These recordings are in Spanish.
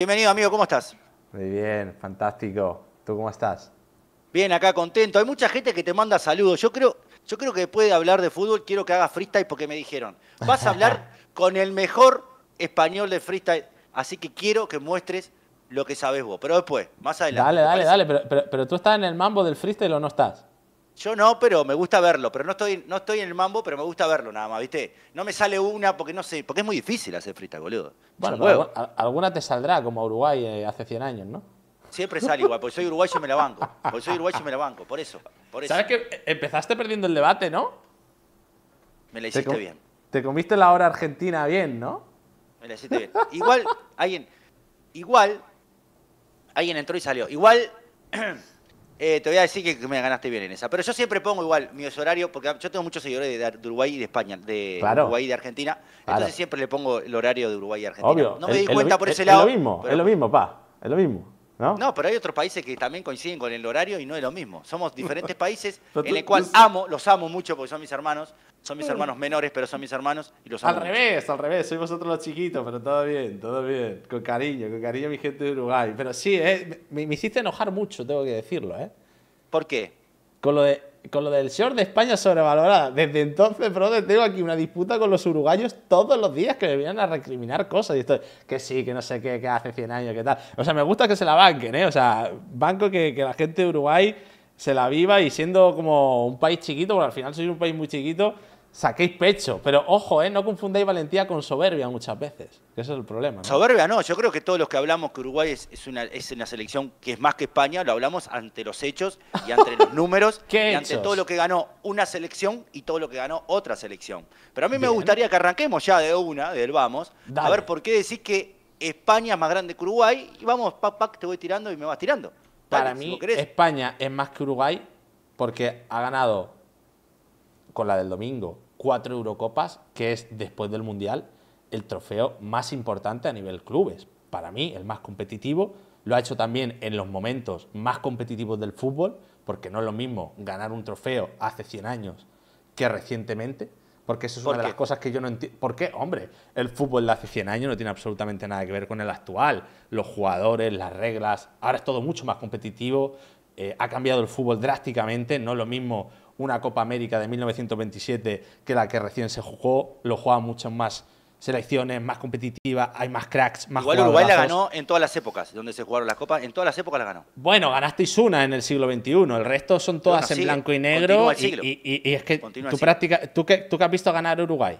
Bienvenido, amigo, ¿cómo estás? Muy bien, fantástico. ¿Tú cómo estás? Bien, acá contento. Hay mucha gente que te manda saludos. Yo creo, yo creo que hablar de fútbol, quiero que haga freestyle porque me dijeron, vas a hablar con el mejor español de freestyle, así que quiero que muestres lo que sabes vos. Pero después, más adelante. Dale, dale, dale, pero, pero, pero, tú estás en el mambo del freestyle o no estás? Yo no, pero me gusta verlo. Pero no estoy, no estoy en el mambo, pero me gusta verlo nada más, ¿viste? No me sale una porque no sé, porque es muy difícil hacer fritas, boludo. Bueno, alguna te saldrá, como Uruguay eh, hace 100 años, ¿no? Siempre sale igual, porque soy uruguayo y me la banco. Porque soy uruguayo y me la banco, por eso. ¿Sabes que empezaste perdiendo el debate, no? Me la hiciste bien. Te comiste la hora argentina bien, ¿no? Me la hiciste bien. Igual, alguien. Igual. Alguien entró y salió. Igual. Eh, te voy a decir que me ganaste bien en esa. Pero yo siempre pongo igual mi horario, porque yo tengo muchos seguidores de, Uruguay y de España, de Uruguay y de Argentina. Entonces siempre le pongo el horario de Uruguay y Argentina. No me di cuenta por ese lado. Es lo mismo, es lo mismo, pa. Es lo mismo. ¿No? pero hay otros países que también coinciden con el horario y no es lo mismo. Somos diferentes países en el cual amo, los amo mucho porque son mis hermanos, son mis hermanos menores, pero son mis hermanos y los amo. Al revés, al revés, sois vosotros los chiquitos, pero todo bien, todo bien. Con cariño, con cariño mi gente de Uruguay. Pero sí, eh, me, me, hiciste enojar mucho, tengo que decirlo, ¿eh? ¿Por qué? Con lo de con lo del short de España sobrevalorada. Desde entonces, brother, tengo aquí una disputa con los uruguayos todos los días que me vienen a recriminar cosas. Y esto, que sí, que no sé qué, que hace 100 años, qué tal. O sea, me gusta que se la banquen, ¿eh? O sea, banco que, que la gente de Uruguay se la viva y siendo como un país chiquito, porque al final soy un país muy chiquito, saquéis pecho. Pero ojo, eh, no confundáis valentía con soberbia muchas veces, que es el problema. Soberbia no, yo creo que todos los que hablamos que Uruguay es, una, es una selección que es más que España, lo hablamos ante los hechos y ante los números y ante todo lo que ganó una selección y todo lo que ganó otra selección. Pero a mí me gustaría que arranquemos ya de una, del vamos, a ver por qué decís que España es más grande que Uruguay y vamos, pac, te voy tirando y me vas tirando. Para mí, España es más que Uruguay porque ha ganado con la del domingo, cuatro Eurocopas, que es después del Mundial el trofeo más importante a nivel clubes. Para mí, el más competitivo. Lo ha hecho también en los momentos más competitivos del fútbol, porque no es lo mismo ganar un trofeo hace 100 años que recientemente. Porque eso es una de las cosas que yo no entiendo. ¿Por qué? Hombre, el fútbol de hace 100 años no tiene absolutamente nada que ver con el actual. Los jugadores, las reglas. Ahora es todo mucho más competitivo. Eh, ha cambiado el fútbol drásticamente. No es lo mismo una Copa América de 1927 que la que recién se jugó, lo juegan muchas más selecciones, más competitivas, hay más cracks, más Igual Uruguay la ganó en todas las épocas, donde se jugaron las copas, en todas las épocas la ganó. Bueno, ganasteis una en el siglo XXI, el resto son todas en blanco y negro. Y, es que práctica, ¿tú que, tú has visto ganar Uruguay,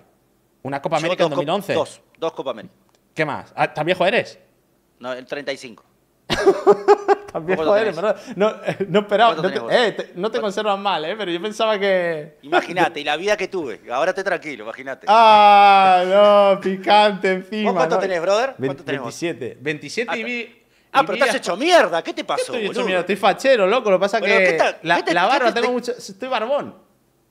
una Copa América en 2011. dos, dos Copa América. ¿Qué más? Ah, ¿Tan viejo eres? No, el 35. verdad. Eh, no, esperaba. Eh, no te, eh, conservan mal, ¿eh? Pero yo pensaba que. Imagínate, y la vida que tuve. Ahora te tranquilo, imagínate. Ah, no, picante encima. ¿Vos cuánto tenés, brother? ¿Cuánto 27. Tenés 27 y ah, vi. Ah, pero te has hecho mierda. ¿Qué te pasó? Estoy hecho mierda. Estoy fachero, loco. Lo que pasa es que. la, barba tengo mucho. Estoy barbón.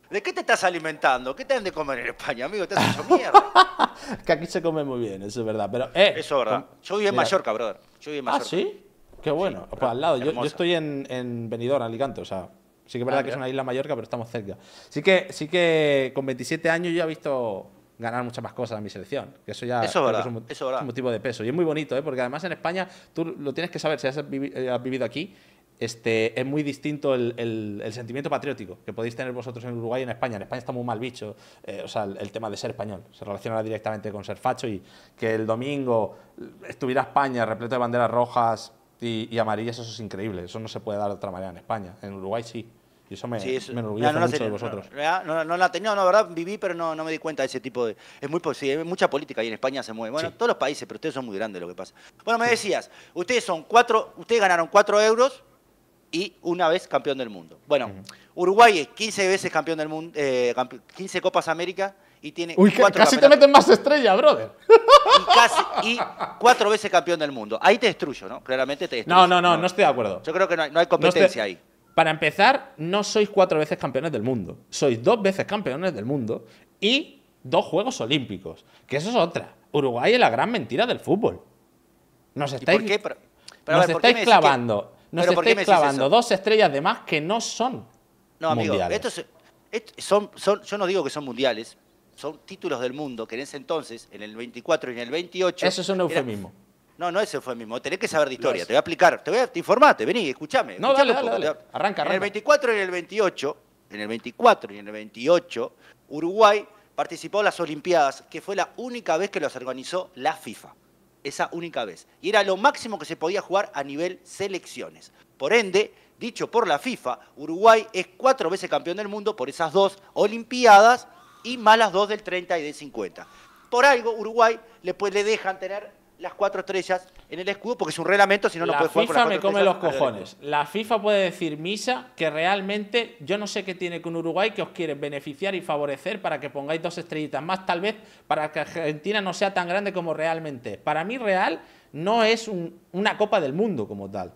¿De qué te estás alimentando? ¿Qué te han de comer en España, amigo? Te has hecho mierda. que aquí se come muy bien, eso es verdad. Pero, eh, eso es verdad. Yo viví en Mallorca, brother. Yo viví en ah, Mallorca. ¿Ah, sí? Qué bueno, pues al lado. Yo, estoy en, en Benidorm, Alicante, o sea, sí que es verdad ah, que es una isla Mallorca, pero estamos cerca. Sí que, sí que con 27 años yo he visto ganar muchas más cosas a mi selección. Que eso ya es, un, motivo de peso. Y es muy bonito, ¿eh? porque además en España, tú lo tienes que saber, si has, eh, vivido aquí, este, es muy distinto el, sentimiento patriótico que podéis tener vosotros en Uruguay y en España. En España está muy mal bicho, eh, o sea, el, el, tema de ser español. Se relaciona directamente con ser facho y que el domingo estuviera España repleto de banderas rojas, y, amarillas, eso es increíble. Eso no se puede dar de otra manera en España. En Uruguay sí. Y eso me, enorgullece mucho de vosotros. No, no, la tenido no, verdad, viví, pero no, me di cuenta de ese tipo de... Es muy posible, mucha política y en España se mueve. Bueno, todos los países, pero ustedes son muy grandes lo que pasa. Bueno, me decías, ustedes son cuatro, ustedes ganaron cuatro euros y una vez campeón del mundo. Bueno, Uruguay es 15 veces campeón del mundo, eh, 15 Copas América, Uy, casi te meten más estrellas, brother. Y, cuatro veces campeón del mundo. Ahí te destruyo, ¿no? Claramente te destruyo. No, no, no, no, estoy de acuerdo. Yo creo que no hay, competencia ahí. Para empezar, no sois cuatro veces campeones del mundo. Sois dos veces campeones del mundo y dos Juegos Olímpicos. Que eso es otra. Uruguay es la gran mentira del fútbol. Nos estáis, por qué? nos estáis clavando, nos estáis clavando dos estrellas de más que no son. No, amigo, mundiales. yo no digo que son mundiales, son títulos del mundo que en ese entonces, en el 24 y en el 28... Eso es un eufemismo. No, no es eufemismo Tenés que saber de historia. Te voy a explicar. Te voy a informarte Vení, escúchame No, dale, dale, Arranca, arranca. En el 24 y en el 28, en el 24 y en el 28, Uruguay participó en las Olimpiadas, que fue la única vez que las organizó la FIFA. Esa única vez. Y era lo máximo que se podía jugar a nivel selecciones. Por ende, dicho por la FIFA, Uruguay es cuatro veces campeón del mundo por esas dos Olimpiadas y más las dos del 30 y del 50. Por algo, Uruguay le, le dejan tener las cuatro estrellas en el escudo porque es un reglamento, si no, lo puede jugar La FIFA me come los cojones. La FIFA puede decir misa que realmente yo no sé qué tiene con Uruguay que os quiere beneficiar y favorecer para que pongáis dos estrellitas más, tal vez para que Argentina no sea tan grande como realmente. Para mí, real no es una Copa del Mundo como tal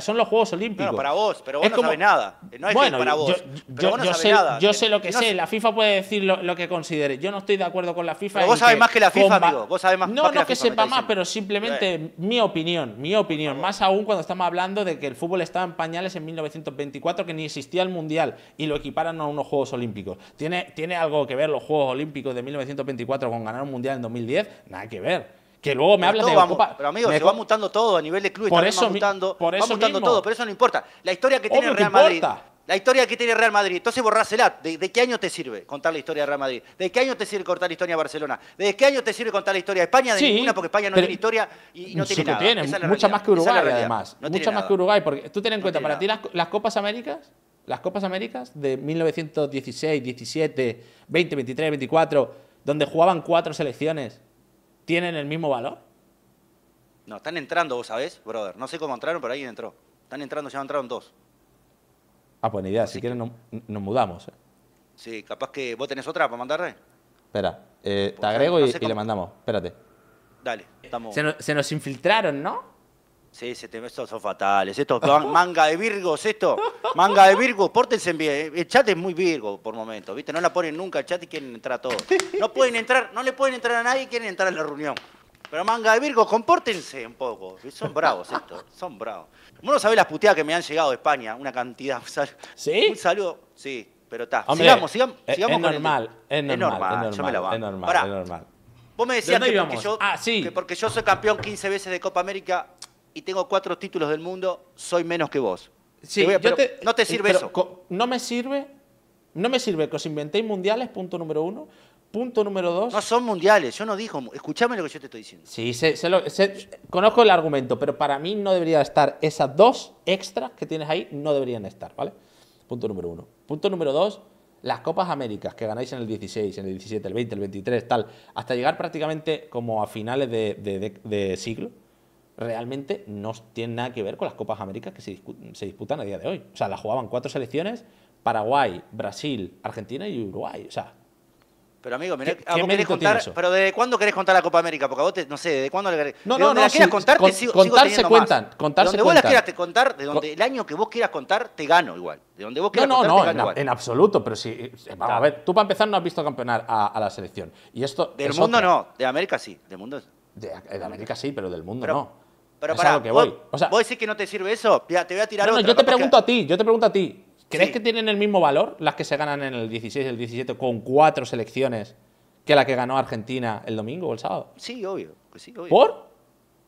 son los Juegos Olímpicos. Bueno, para vos, pero vos no como... nada. No es bueno, para vos. Yo, no sé, nada. yo sé lo que sé. La FIFA puede decir lo, que considere. Yo no estoy de acuerdo con la FIFA. vos sabés más que la FIFA, amigo. no, no que, sepa más, pero simplemente mi opinión. Mi opinión. Más aún cuando estamos hablando de que el fútbol estaba en pañales en 1924, que ni existía el Mundial y lo equiparan a unos Juegos Olímpicos. ¿Tiene, ¿Tiene algo que ver los Juegos Olímpicos de 1924 con ganar un Mundial en 2010? Nada que ver que luego me habla de Copa. Pero amigos, se va mutando todo a nivel de club, por eso, mutando, mutando todo, pero eso no importa. La historia que tiene Real Madrid. La historia que tiene Real Madrid, entonces borrásela. ¿De, ¿De qué año te sirve contar la historia de Real Madrid? ¿De qué año te sirve contar la historia de Barcelona? ¿De qué año te sirve contar la historia de España? De ninguna, porque España no tiene historia y, no tiene nada. Sí Esa es mucha más que Uruguay, además. mucha más que Uruguay, porque tú ten en cuenta, para ti las, las Copas Américas, las Copas Américas de 1916, 17, 20, 23, 24, donde jugaban cuatro selecciones, tienen el mismo valor? No, están entrando, vos sabés, brother. No sé cómo entraron, pero alguien entró. Están entrando, ya entraron dos. Ah, pues ni idea. si quieren, nos, mudamos. Eh. Sí, capaz que vos tenés otra para mandarle. Espera, eh, te agrego y, le mandamos. Espérate. Dale, estamos. se nos infiltraron, ¿no? Sí, se estos son fatales. Esto, manga de Virgos, esto. Manga de Virgos, pórtense bien. El chat es muy Virgo por momentos, ¿viste? No la ponen nunca el chat y quieren entrar a todos. No pueden entrar, no le pueden entrar a nadie y quieren entrar a la reunión. Pero manga de virgos, compórtense un poco. Son bravos estos, son bravos. Vos no sabés las puteadas que me han llegado de España, una cantidad. ¿Sí? Un saludo, sí, pero está. Sigamos, eh, sigamos, es, normal, es normal, es normal, es normal, yo Es normal, es normal. Vos me decías que yo, ah, que porque, yo, soy campeón 15 veces de Copa América, y tengo cuatro títulos del mundo, soy menos que vos. Sí, no te eh, sirve eso. No me sirve, no me sirve que os inventéis mundiales, punto número uno. Punto número dos. No son mundiales, yo no digo. escúchame lo que yo te estoy diciendo. Sí, conozco el argumento, pero para mí no debería estar esas dos extras que tienes ahí, no deberían estar, ¿vale? Punto número uno. Punto número dos, las Copas Américas que ganáis en el 16, en el 17, el 20, el 23, tal, hasta llegar prácticamente como a finales de, de, de siglo realmente no tiene nada que ver con las Copas Américas que se, se, disputan a día de hoy. O sea, la jugaban cuatro selecciones, Paraguay, Brasil, Argentina y Uruguay. O sea, pero amigo, mira, ¿Qué, ¿a pero ¿de cuándo querés contar la Copa América? Porque a vos te, no sé, ¿de cuándo le querés? No, no, no, la si, contar, con, sigo, cuentan, contar De donde vos las quieras contar, de donde el año que vos quieras contar, te gano igual. De donde vos no, no, no, en, absoluto, pero sí eh, a ver, tú para empezar no has visto campeonar a, la selección. Y esto Del mundo no, de América sí, del mundo. De, América sí, pero del mundo no. Pero para, a lo que voy. o que no te sirve eso? Ya, te voy a tirar no, yo te pregunto a ti, yo te pregunto a ti. ¿Crees que tienen el mismo valor las que se ganan en el 16 el 17 con cuatro selecciones que la que ganó Argentina el domingo o el sábado? Sí, obvio. sí, obvio. ¿Por?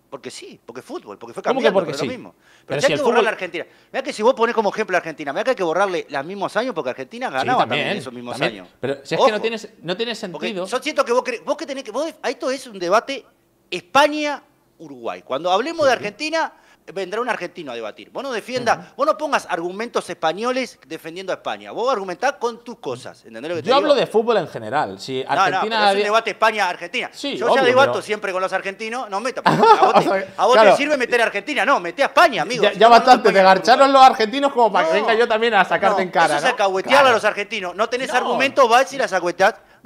Porque sí, porque fútbol, porque fue cambiando, ¿Cómo que porque lo mismo. Pero, si hay que fútbol... la Argentina. Mira que si vos pones como ejemplo a Argentina, mira que hay que borrarle los mismos años porque Argentina ganaba también, esos mismos años. Pero si es que no tienes, no tienes sentido. Yo siento que vos, vos que tenés que. Vos, esto es un debate España Uruguay. Cuando hablemos de Argentina, vendrá un argentino a debatir. Vos no defiendas, vos no pongas argumentos españoles defendiendo a España. Vos argumentás con tus cosas. ¿entendés que te Yo hablo de fútbol en general. Si Argentina no, no, es un debate España-Argentina. Yo ya debato siempre con los argentinos. No meta. A vos, te, a vos sirve meter a Argentina. No, mete a España, amigo. Ya, bastante. Te garcharon los argentinos como para que venga yo también a sacarte en cara. Eso es a los argentinos. No tenés argumentos, vas y las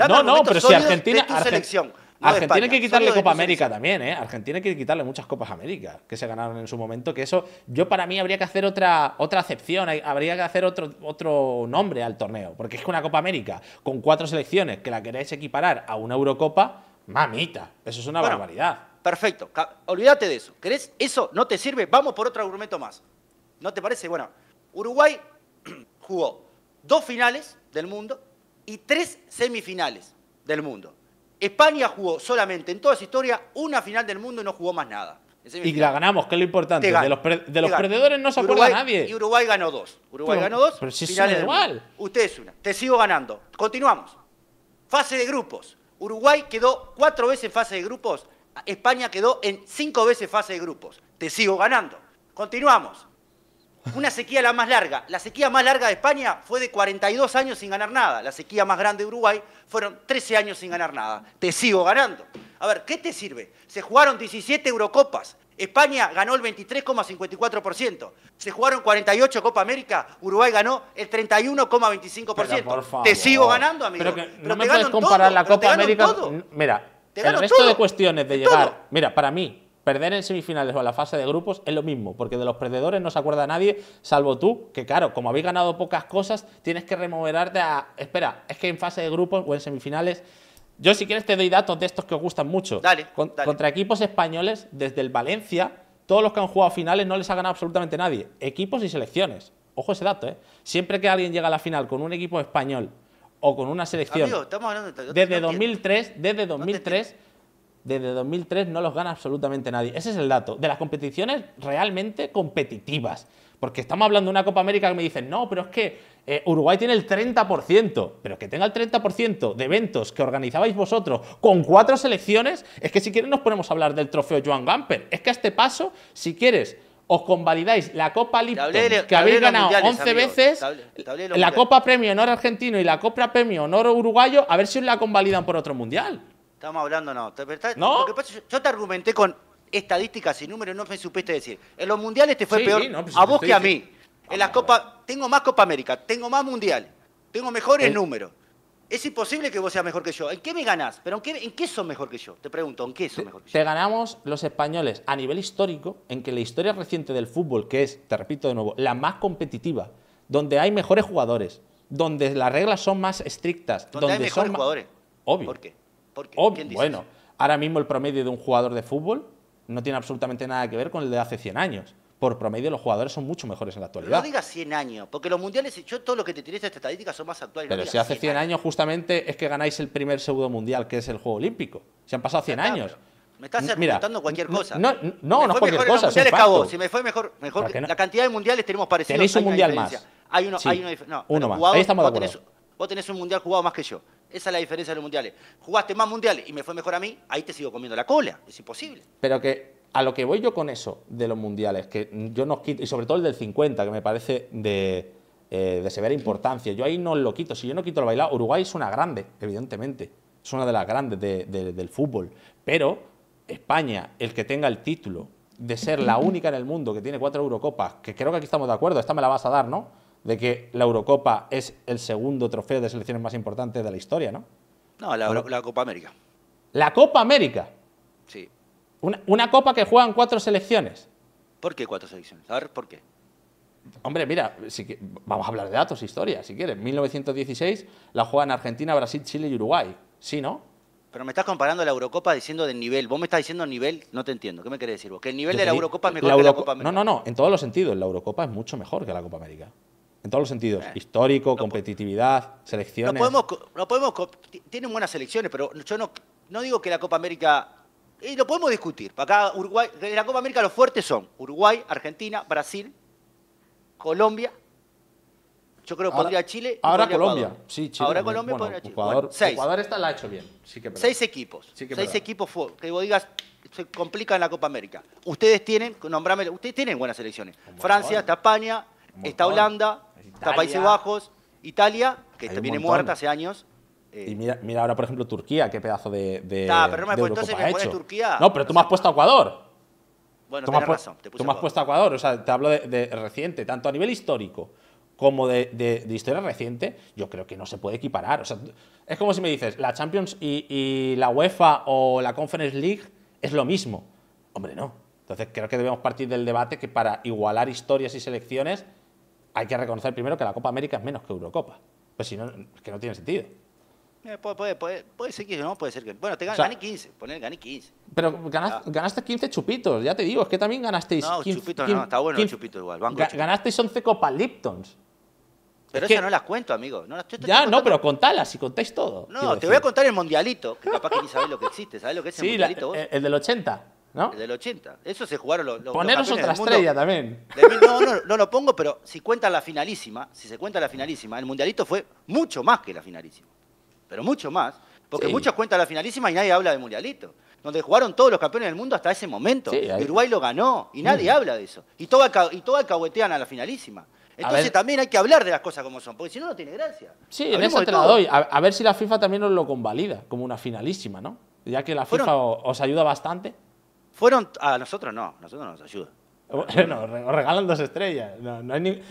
no, no, pero si Argentina, de tu selección. Argentina tiene que quitarle Copa América también, ¿eh? Argentina tiene que quitarle muchas Copas América que se ganaron en su momento, que eso yo para mí habría que hacer otra, otra acepción, habría que hacer otro, nombre al torneo, porque es que una Copa América con cuatro selecciones que la queréis equiparar a una Eurocopa, mamita, eso es una barbaridad. Perfecto, olvídate de eso. ¿Crees? ¿Eso no te sirve? Vamos por otro argumento más. ¿No te parece? Bueno, Uruguay jugó dos finales del mundo y tres semifinales del mundo. España jugó solamente en toda su historia una final del mundo y no jugó más nada. Y la ganamos, que es lo importante. de los, perdedores no se acuerda nadie. Y Uruguay ganó dos. Uruguay ganó dos. Pero si finales igual. Usted es una. Te sigo ganando. Continuamos. Fase de grupos. Uruguay quedó cuatro veces en fase de grupos. España quedó en cinco veces fase de grupos. Te sigo ganando. Continuamos. Una sequía la más larga. La sequía más larga de España fue de 42 años sin ganar nada. La sequía más grande de Uruguay fueron 13 años sin ganar nada. Te sigo ganando. A ver, ¿qué te sirve? Se jugaron 17 Eurocopas. España ganó el 23,54%. Se jugaron 48 Copa América. Uruguay ganó el 31,25%. Te sigo ganando, amigo. Pero, no me puedes comparar la Copa América. Todo. Mira, el resto de cuestiones de llegar. Mira, para mí, Perder en semifinales o en la fase de grupos es lo mismo, porque de los perdedores no se acuerda nadie, salvo tú, que claro, como habéis ganado pocas cosas, tienes que removerarte a... Espera, es que en fase de grupos o en semifinales... Yo si quieres te doy datos de estos que os gustan mucho. Dale, Contra equipos españoles, desde el Valencia, todos los que han jugado finales no les ha ganado absolutamente nadie. Equipos y selecciones. Ojo ese dato, ¿eh? Siempre que alguien llega a la final con un equipo español o con una selección... Amigo, estamos hablando de... Desde 2003, desde 2003 desde 2003 no los gana absolutamente nadie. Ese es el dato. De las competiciones realmente competitivas. Porque estamos hablando de una Copa América que me dicen, no, pero es que eh, Uruguay tiene el 30%, pero que tenga el 30% de eventos que organizabais vosotros con cuatro selecciones, es que si quieres nos ponemos a hablar del trofeo Joan Gamper. Es que a este paso, si quieres, os convalidáis la Copa Lipton, que habéis ganado 11 veces, la Copa Premio Honor Argentino y la Copa Premio Honor Uruguayo, a ver si os la convalidan por otro mundial. Estamos hablando, no. ¿No? Lo yo, te argumenté con estadísticas y números, no me supiste decir. En los mundiales te fue peor pues, a vos que a mí. En las Copas, tengo más Copa América, tengo más mundial, tengo mejores números. Es imposible que vos seas mejor que yo. ¿En qué me ganás? ¿Pero en qué, en qué mejor que yo? Te pregunto, ¿en qué son mejor que yo? Te ganamos los españoles a nivel histórico, en que la historia reciente del fútbol, que es, te repito de nuevo, la más competitiva, donde hay mejores jugadores, donde las reglas son más estrictas. Donde, son hay mejores jugadores. Obvio. ¿Por qué? Porque, oh, bueno, ahora mismo el promedio de un jugador de fútbol no tiene absolutamente nada que ver con el de hace 100 años. Por promedio, los jugadores son mucho mejores en la actualidad. No digas 100 años, porque los mundiales, yo todo lo que te tiréis de estadísticas son más actuales. Pero si hace 100, años, justamente es que ganáis el primer pseudo mundial, que es el Juego Olímpico. Se han pasado 100 años. Me estás argumentando cualquier cosa. No, no, cualquier cosa. Si me fue mejor, mejor la cantidad de mundiales tenemos parecido. Tenéis un mundial más. Hay uno, hay uno, no, más. Ahí estamos de acuerdo. vos tenés un mundial jugado más que yo. Esa es la diferencia de los mundiales. Jugaste más mundiales y me fue mejor a mí, ahí te sigo comiendo la cola. Es imposible. Pero que a lo que voy yo con eso de los mundiales, que yo no quito, y sobre todo el del 50, que me parece eh, de, severa importancia, yo ahí no lo quito. Si yo no quito el bailado, Uruguay es una grande, evidentemente. Es una de las grandes del fútbol. Pero España, el que tenga el título de ser la única en el mundo que tiene cuatro Eurocopas, que creo que aquí estamos de acuerdo, esta me la vas a dar, ¿no? de que la Eurocopa es el segundo trofeo de selecciones más importante de la historia, ¿no? No, la, Copa América. ¿La Copa América? Sí. Una, copa que juegan cuatro selecciones. ¿Por qué cuatro selecciones? A ver, ¿por qué? Hombre, mira, si vamos a hablar de datos, historia, si quieres. 1916 la juegan Argentina, Brasil, Chile y Uruguay. ¿Sí, no? Pero me estás comparando la Eurocopa diciendo del nivel. Vos me estás diciendo nivel, no te entiendo. ¿Qué me querés decir vos? Que el nivel de la Eurocopa es mejor que la Copa América. No, no, no. En todos los sentidos, la Eurocopa es mucho mejor que la Copa América. En todos los sentidos, eh. histórico, competitividad, selecciones. No podemos, no tienen buenas selecciones, pero yo no, no digo que la Copa América y lo podemos discutir. Acá Uruguay, de la Copa América los fuertes son Uruguay, Argentina, Brasil, Colombia. Yo creo que podría Chile. Ahora Colombia. Sí, Chile. Ahora Colombia podría Chile. Ecuador, Ecuador esta la ha hecho bien. seis equipos. seis equipos que vos digas se complica en la Copa América. Ustedes tienen, nombrame, ustedes tienen buenas selecciones. Francia, está España, está Holanda, Está Países Bajos, Italia, que viene muerta hace años. Eh. Y mira, mira, ahora, por ejemplo, Turquía, qué pedazo de. pero no, pero tú me has puesto a Ecuador. Bueno, tienes razón. tú me has puesto a Ecuador, o sea, te hablo de, reciente, tanto a nivel histórico como de, historia reciente, yo creo que no se puede equiparar. O es como si me dices, la Champions y, y, la UEFA o la Conference League es lo mismo. Hombre, no. Entonces creo que debemos partir del debate que para igualar historias y selecciones hay que reconocer primero que la Copa América es menos que Eurocopa. Pues si no, es que no tiene sentido. Eh, puede, ser que no, puede ser que Bueno, te gané 15, poner gané 15. Pero ah. ganaste, 15 chupitos, ya te digo, es que también ganasteis. No, 15, chupitos no, está bueno el chupito igual. ganasteis 11 Copas Liptons. Pero eso no las cuento, amigo. No las, ya, no, pero contalas y contáis todo. No, te voy a contar el mundialito, que capaz que ni sabéis lo que existe. ¿Sabéis lo que es el mundialito la, eh, vos? El del 80. ¿No? El del 80. Eso se jugaron los. los Poneros otra estrella también. no, no, no lo pongo, pero si cuentan la finalísima, si se cuenta la finalísima, el mundialito fue mucho más que la finalísima. Pero mucho más. Porque muchos cuentan la finalísima y nadie habla del mundialito. Donde jugaron todos los campeones del mundo hasta ese momento. Uruguay lo ganó y mm. nadie habla de eso. Y todo, y todo alcahuetean a la finalísima. Entonces también hay que hablar de las cosas como son, porque si no, no tiene gracia. Sí, A, ver si la FIFA también nos lo convalida como una finalísima, ¿no? Ya que la FIFA os ayuda bastante. Fueron. A ah, nosotros no, nosotros nos ayuda. No, regalan dos estrellas. No, hay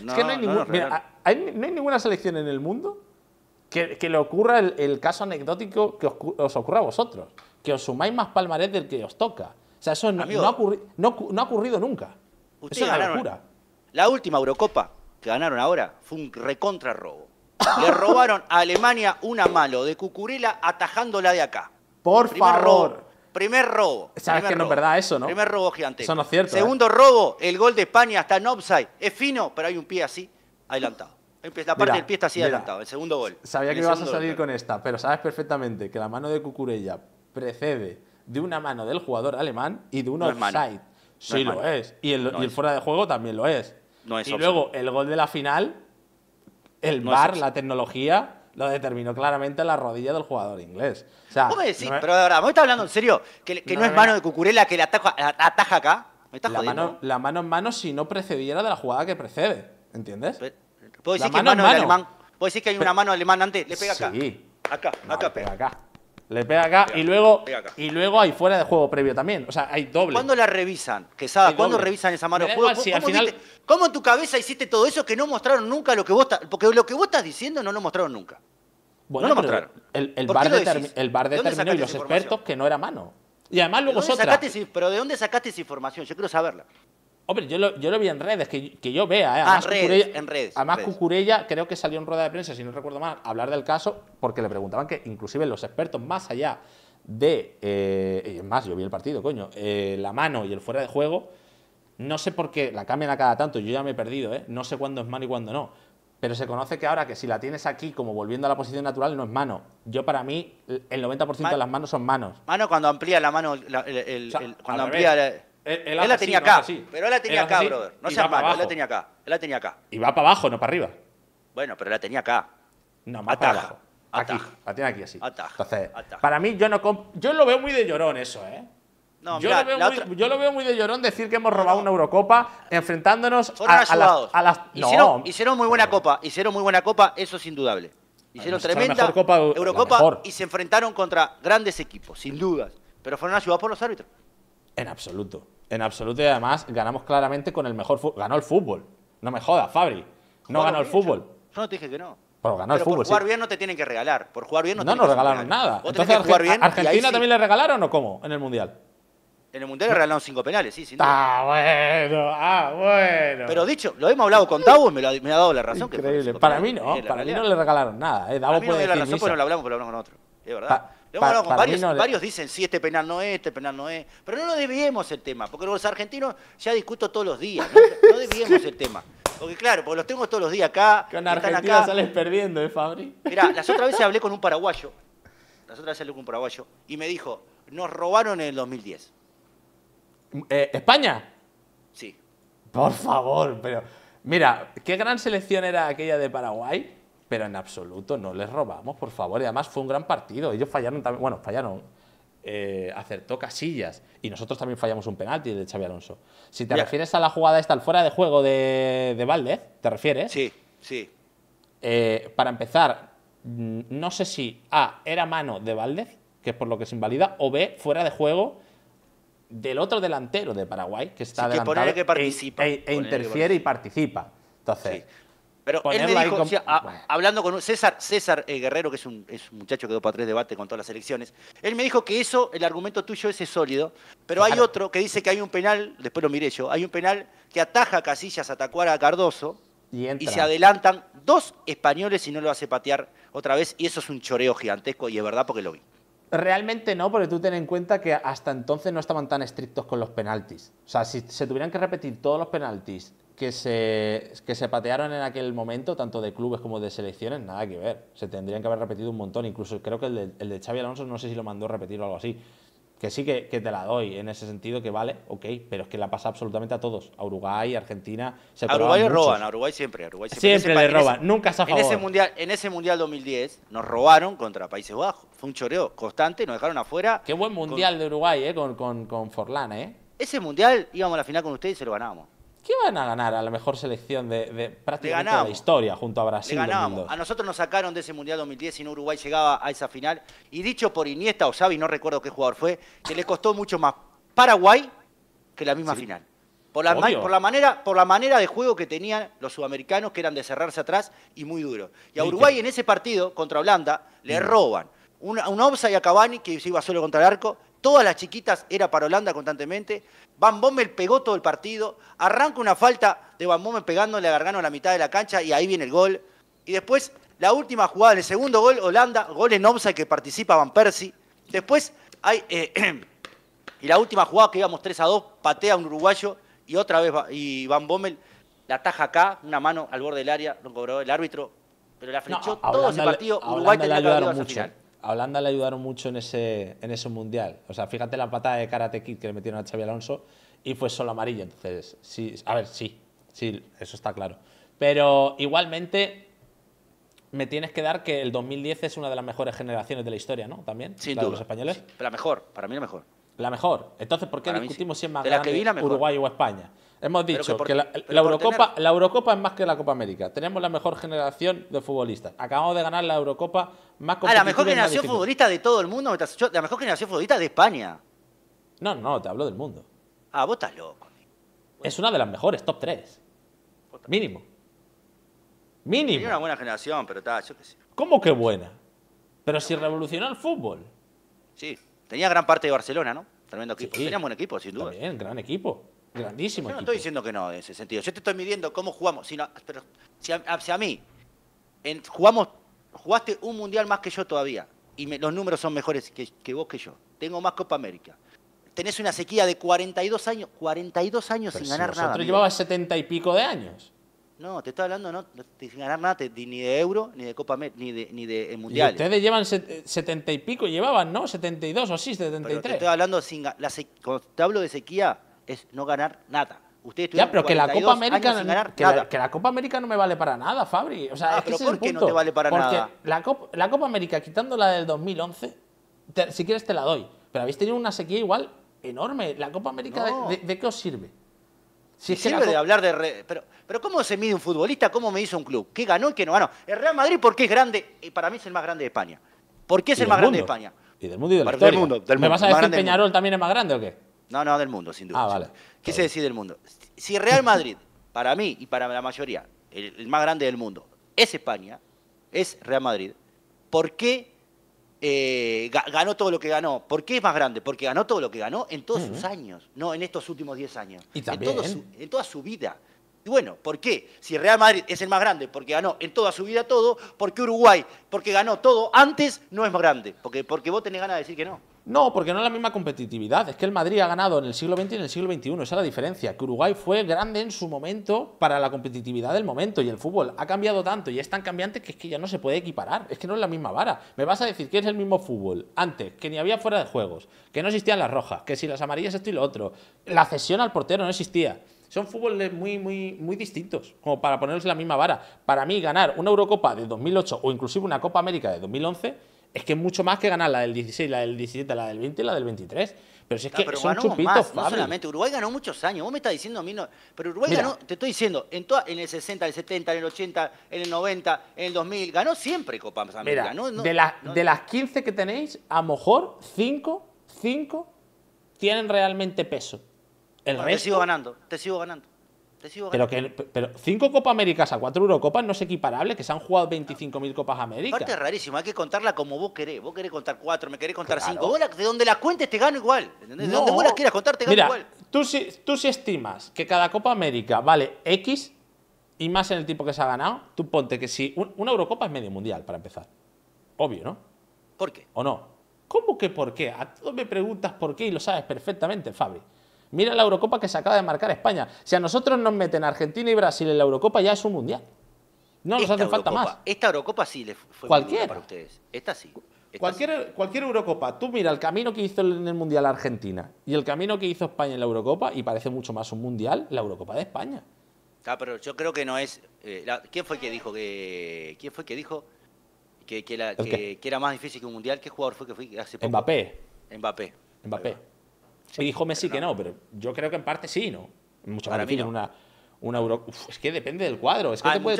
hay, ninguna selección en el mundo que, le ocurra el, caso anecdótico que os, ocurra a vosotros. Que os sumáis más palmarés del que os toca. O sea, eso no, ha, ocurrido nunca. es una locura. La última Eurocopa que ganaron ahora fue un recontrarrobo. Le robaron a Alemania una mano de cucurela atajándola de acá. Por favor. Primer robo. Sabes que no es verdad eso, ¿no? Primer robo gigante. Eso no es cierto. Segundo ¿eh? robo, el gol de España está en offside. Es fino, pero hay un pie así, adelantado. La parte del pie está así adelantado, el segundo gol. Sabía que ibas a salir con esta, pero sabes perfectamente que la mano de Cucurella precede de una mano del jugador alemán y de un offside. Sí lo es. Y el, fuera de juego también lo es. No es y luego el gol de la final, el mar, la tecnología, lo determinó claramente la rodilla del jugador inglés. O sea, Pero ahora, ¿me estás hablando en serio? Que, no, es mano de Cucurella que le ataja, acá. ¿Me la Mano, la mano en mano si no precediera de la jugada que precede. ¿Entiendes? ¿Puedo decir que hay una mano alemana antes? Le pega acá. Sí. Acá, acá pega. acá. Le pega acá, y luego, y luego hay fuera de juego previo también. O sea, hay doble. ¿Cuándo la revisan, Quesada? ¿Cuándo revisan esa mano de juego? ¿Cómo, en tu cabeza hiciste todo eso que no mostraron nunca lo que vos estás. Porque lo que vos estás diciendo no lo mostraron nunca. Bueno, no lo mostraron. El, bar determinó, el, y los expertos que no era mano. Y además luego pero ¿de dónde sacaste esa información? Yo quiero saberla. Hombre, yo lo, yo lo vi en redes, que, yo vea. ¿eh? ah, en redes. Además, Cucurella creo que salió en rueda de prensa, si no recuerdo mal, hablar del caso, porque le preguntaban que inclusive los expertos más allá de. Eh, más, yo vi el partido, coño. Eh, la mano y el fuera de juego. No sé por qué la cambian a cada tanto, yo ya me he perdido, ¿eh? No sé cuándo es mano y cuándo no. Pero se conoce que ahora que si la tienes aquí, como volviendo a la posición natural, no es mano. Yo, para mí, el 90% de las manos son manos. Mano cuando amplía la mano. cuando amplía. La, él, la tenía acá. pero él la tenía acá, brother. No se malo, él la tenía acá. Él la tenía acá. Y va para abajo, no para arriba. Bueno, pero él la tenía acá. No, más para abajo. Aquí. La tiene aquí así. para mí, yo no yo lo veo muy de llorón eso, ¿eh? yo, lo veo muy, de llorón decir que hemos robado una Eurocopa enfrentándonos a, las, Hicieron, no. hicieron muy buena copa, hicieron muy buena copa, eso es indudable. Hicieron tremenda mejor copa, Eurocopa y se enfrentaron contra grandes equipos, sin dudas. Pero fueron ayudados por los árbitros. En absoluto. En absoluto y además ganamos claramente con el mejor fútbol. Ganó el fútbol. No me jodas, Fabri. No ganó el fútbol. Yo, no te dije que no. Pero Por jugar bien no te tienen que regalar. Por jugar bien no, nos regalaron nada. Entonces, ¿Argentina también le regalaron o cómo en el Mundial? En el Mundial le regalaron cinco penales, sí, sin Ah, bueno, ah, bueno. Pero dicho, lo hemos hablado con Tavo y me, lo, ha dado la razón. Increíble. para mí no, eh, para mí no le regalaron nada. Eh. la razón no lo hablamos, pero lo hablamos con otro. Es verdad varios, dicen, sí, este penal no es, este penal no es. Pero no lo debíamos el tema, porque los argentinos ya discuto todos los días. No, no el tema. Porque claro, pues los tengo todos los días acá. Con Argentina sales perdiendo, ¿eh, Fabri? Mira, las otras veces hablé con un paraguayo. Las otras veces hablé con un paraguayo. Y me dijo, nos robaron en el 2010. ¿Eh, ¿España? Sí. Por favor, pero... Mira, qué gran selección era aquella de Paraguay pero en absoluto no les robamos, por favor. Y además fue un gran partido. Ellos fallaron también, bueno, fallaron. Eh, acertó Casillas y nosotros también fallamos un penalti de Xavi Alonso. Si te refieres a la jugada esta al fuera de juego de, de Valdez, ¿te refieres? Sí, sí. Eh, para empezar, mm, no sé si A, era mano de Valdez, que es por lo que se invalida, o B, fuera de juego del otro delantero de Paraguay, que está sí, que, que participa, e, e, e interfiere y participa. Entonces, sí. Pero él me dijo, hablando con César, César eh, Guerrero, que es un, muchacho que dio para tres debates con todas las elecciones, él me dijo que eso, el argumento tuyo ese es sólido, pero hay otro que dice que hay un penal, después lo miré yo, hay un penal que ataja a Casillas a Tacuara a Cardoso y, y, se adelantan dos españoles y no lo hace patear otra vez y eso es un choreo gigantesco y es verdad porque lo vi. Realmente no, porque tú ten en cuenta que hasta entonces no estaban tan estrictos con los penaltis. O sea, si se tuvieran que repetir todos los penaltis que se, que se patearon en aquel momento, tanto de clubes como de selecciones, nada que ver. Se tendrían que haber repetido un montón. Incluso creo que el de, el de Xavi Alonso no sé si lo mandó a repetir o algo así. Que sí que, que, te la doy en ese sentido, que vale, ok, pero es que la pasa absolutamente a todos. A Uruguay, Argentina. Se a Uruguay roban, a Uruguay siempre. A Uruguay siempre, siempre le roban, nunca se ha En ese, mundial, en ese Mundial 2010 nos robaron contra Países Bajos. Fue un choreo constante, nos dejaron afuera. Qué buen Mundial de Uruguay, eh, Con, con, con Forlán, ¿eh? Ese Mundial íbamos a la final con ustedes y se lo ganamos. ¿Qué van a ganar a la mejor selección de, prácticamente de la historia junto a Brasil? Le ganamos. A nosotros nos sacaron de ese Mundial 2010 y no Uruguay llegaba a esa final. Y dicho por Iniesta o Xavi, no recuerdo qué jugador fue, que le costó mucho más Paraguay que la misma final. Por la, manera, por la manera de juego que tenían los sudamericanos, que eran de cerrarse atrás y muy duro. Y a Uruguay en ese partido contra Holanda le mm. roban. Un, un y a Cavani que se iba solo contra el arco todas las chiquitas era para Holanda constantemente. Van Bommel pegó todo el partido, arranca una falta de Van Bommel pegándole a Gargano a la mitad de la cancha y ahí viene el gol. Y después la última jugada, el segundo gol, Holanda, gol en y que participa Van Persie. Después hay... Eh, y la última jugada que íbamos 3 a 2, patea un uruguayo y otra vez y Van Bommel la taja acá, una mano al borde del área, lo cobró el árbitro, pero la flechó todo ese partido, Uruguay tenía que haber Final a le ayudaron mucho en ese, en ese mundial. O sea, fíjate la patada de Karate Kid que le metieron a Xavi Alonso y fue solo amarillo. Entonces, sí, a ver, sí, sí, eso está claro. Pero igualmente me tienes que dar que el 2010 es una de las mejores generaciones de la historia, ¿no? También, Sin los españoles. Sí, la mejor, para mí la mejor. La mejor. Entonces, ¿por qué discutimos si es más grande Uruguay o España? Hemos dicho que, la, Eurocopa, la Eurocopa es más que la Copa América. Tenemos la mejor generación de futbolistas. Acabamos de ganar la Eurocopa más competitiva. Ah, la mejor generación futbolista de todo el mundo. La mejor generación futbolista de España. No, no, te hablo del mundo. Ah, vos estás loco. Es una de las mejores, top 3. Mínimo. Mínimo. es una buena generación, pero está, yo qué sé. ¿Cómo que buena? Pero si revolucionó el fútbol. Sí. Tenía gran parte de Barcelona, ¿no? Tremendo equipo. Teníamos un equipo, sin duda. Bien, gran equipo. Grandísimo. Yo no estoy diciendo que no, en ese sentido. Yo te estoy midiendo cómo jugamos. Si, pero, a, mí, jugamos, jugaste un mundial más que yo todavía. Y los números son mejores que, vos que yo. Tengo más Copa América. Tenés una sequía de 42 años, 42 años sin ganar nada. Nosotros llevabas 70 y pico de años. No, te estoy hablando no, sin ganar nada ni de euro, ni de Copa ni de, ni de eh, mundial. ustedes llevan eh, setenta y pico, llevaban, ¿no? 72 o sí, 73. Pero te estoy hablando sin la cuando te hablo de sequía es no ganar nada. Ustedes ya, pero que la Copa América no, que, la, Copa América no me vale para nada, Fabri. Ah, ¿por qué no te vale para Porque nada? La Copa, la Copa América, quitando la del 2011, si quieres te la doy. Pero habéis tenido una sequía igual enorme. ¿La Copa América de qué os sirve? de hablar de... Pero, pero ¿cómo se mide un futbolista? ¿Cómo me hizo un club? ¿Qué ganó y qué no ganó? El Real Madrid, ¿por qué es grande? Y para mí es el más grande de España. ¿Por qué es el más grande de España? del mundo y del mundo, del ¿Me vas a decir Peñarol también es más grande o qué? No, no, del mundo, sin duda. Ah, ¿Qué se decide del mundo? Si Real Madrid, para mí y para la mayoría, el más grande del mundo, es España, es Real Madrid, ¿por qué eh, ganó todo lo que ganó. ¿Por qué es más grande? Porque ganó todo lo que ganó en todos sus años, no en estos últimos 10 años. En, toda su vida. Y bueno, ¿por qué? Si Real Madrid es el más grande porque ganó en toda su vida todo, ¿por qué Uruguay, porque ganó todo antes, no es más grande? Porque, porque vos tenés ganas de decir que no. No, porque no es la misma competitividad. Es que el Madrid ha ganado en el siglo XX y en el siglo XXI. Esa es la diferencia. Que Uruguay fue grande en su momento para la competitividad del momento. Y el fútbol ha cambiado tanto y es tan cambiante que es que ya no se puede equiparar. Es que no es la misma vara. Me vas a decir que es el mismo fútbol antes, que ni había fuera de juegos, que no existían las rojas, que si las amarillas esto y lo otro. La cesión al portero no existía son fútboles muy, muy, muy distintos, como para ponerse la misma vara. Para mí, ganar una Eurocopa de 2008 o inclusive una Copa América de 2011 es que es mucho más que ganar la del 16, la del 17, la del 20 y la del 23. Pero si es ah, que pero son chupitos, más, no solamente. Uruguay ganó muchos años. Vos me estás diciendo a mí no. Pero Uruguay ganó, te estoy diciendo, en, en el 60, en el 70, en el 80, en el 90, en el 2000. Ganó siempre Copa América. de, de las 15 que tenéis, a lo mejor 5, 5 tienen realmente peso. El te sigo ganando, te sigo ganando pero, que, pero cinco Copa Américas a cuatro Eurocopas no es equiparable, que se han jugado 25.000 Copas Américas. parte es rarísimo, hay que contarla como vos querés. Vos querés contar cuatro, me querés contar 5, cinco. de donde la cuentes te gano igual. De donde vos quieras contar te gano igual. Tú si, tú si estimas que cada Copa América vale X y más en el tipo que se ha ganado, tú ponte que si una Eurocopa es medio mundial, para empezar. Obvio, ¿no? ¿Por qué? ¿O no? ¿Cómo que por qué? A todos me preguntas por qué y lo sabes perfectamente, Fabi. Mira la Eurocopa que se acaba de marcar España. Si a nosotros nos meten Argentina y Brasil en la Eurocopa, ya es un mundial. No nos hace falta más. Esta Eurocopa sí le fue cualquiera para ustedes. Esta sí. cualquier, Eurocopa. Tú mira el camino que hizo en el Mundial Argentina y el camino que hizo España en la Eurocopa, y parece mucho más un mundial la Eurocopa de España. Ah, pero yo creo que no es. Eh, ¿Quién fue que dijo que. ¿Quién fue que dijo que, era más difícil que un mundial? ¿Qué jugador fue que fue hace poco? Mbappé. Mbappé. Mbappé. Y dijo Messi que no. pero yo creo que en parte sí, ¿no? Mucho Para mí una, una Euro... es que depende del cuadro. Es que ah, te puede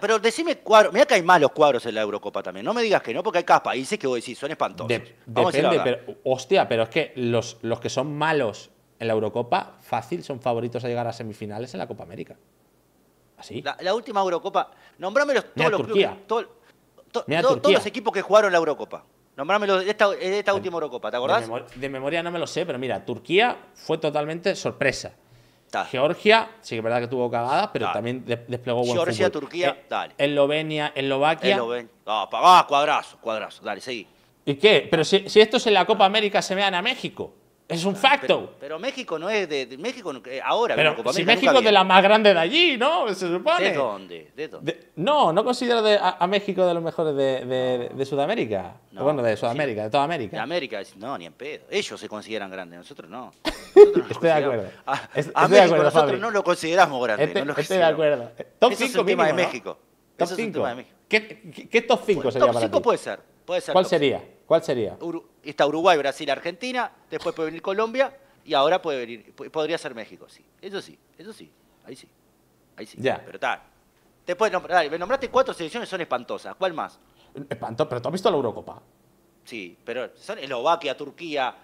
Pero decime cuadro. Mira que hay malos cuadros en la Eurocopa también. No me digas que no, porque hay cada países que vos decís son espantosos. depende, pero. Hostia, pero es que los, los que son malos en la Eurocopa, fácil, son favoritos a llegar a semifinales en la Copa América. Así. La, última Eurocopa. Nombrámelos todos los todos los equipos que jugaron la Eurocopa. Nombrámelo de esta, de esta última Eurocopa, ¿te acordás? De, memoria no me lo sé, pero mira, Turquía fue totalmente sorpresa. Georgia, sí que es verdad que tuvo cagadas, pero también desplegó buen Georgia, Turquía, eh, dale. Eslovenia, Eslovaquia. Eslovenia, ah, cuadrazo, cuadrazo, dale, seguí. ¿Y qué? Pero si, si esto es en la Copa América, se vean a México. Es un ah, facto. Pero, México no es de, México eh, ahora. Pero si México es de la más grande de allí, ¿no? Se supone. ¿De dónde? no, no considero de, a, México de los mejores de, de Sudamérica. bueno, de Sudamérica, de toda América. De América, no, ni en pedo. Ellos se consideran grandes, nosotros no. estoy de acuerdo. de acuerdo, nosotros no lo consideramos grande. estoy de acuerdo. Top 5 es, ¿no? es tema de México. Top ¿Qué, qué, top 5 sería top para Top 5 puede ser. ¿Cuál sería? ¿Cuál sería? está Uruguay, Brasil, Argentina, después puede venir Colombia y ahora puede venir, podría ser México, sí. Eso sí, eso sí, ahí sí. Ahí sí. Pero tal. Después, dale, nombraste cuatro selecciones son espantosas. ¿Cuál más? Espantoso, pero tú has visto la Eurocopa. Sí, pero son Eslovaquia, Turquía,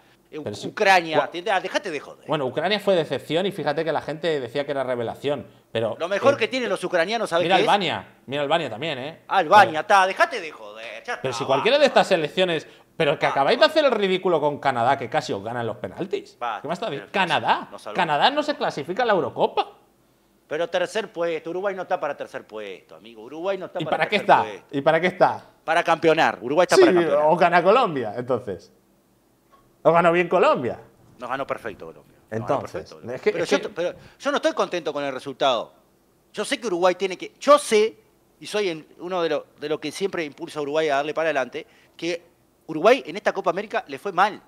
eh, Ucrania, ah, déjate de joder. Bueno, Ucrania fue decepción y fíjate que la gente decía que era revelación, pero... Lo mejor eh, que tienen los ucranianos, ¿sabes Mira Albania, mira Albania también, ¿eh? Ah, Albania, está, déjate de joder. pero si cualquiera de estas elecciones... Pero que ah, acabáis de hacer el ridículo con Canadá, que casi os ganan los penaltis. ¿Qué más Canadá. Canadá no se clasifica a la Eurocopa. Pero tercer puesto, Uruguay no está para tercer puesto, amigo. Uruguay no está ¿Y para, qué está? ¿Y para qué está? Para campeonar. Uruguay está para campeonar. O gana Colombia, entonces. No ganó bien Colombia. Nos ganó perfecto Colombia. Entonces, pero, yo, no estoy contento con el resultado. Yo sé que Uruguay tiene que. Yo sé, y soy uno de los de lo que siempre impulsa a Uruguay a darle para adelante, que Uruguay en esta Copa América le fue mal.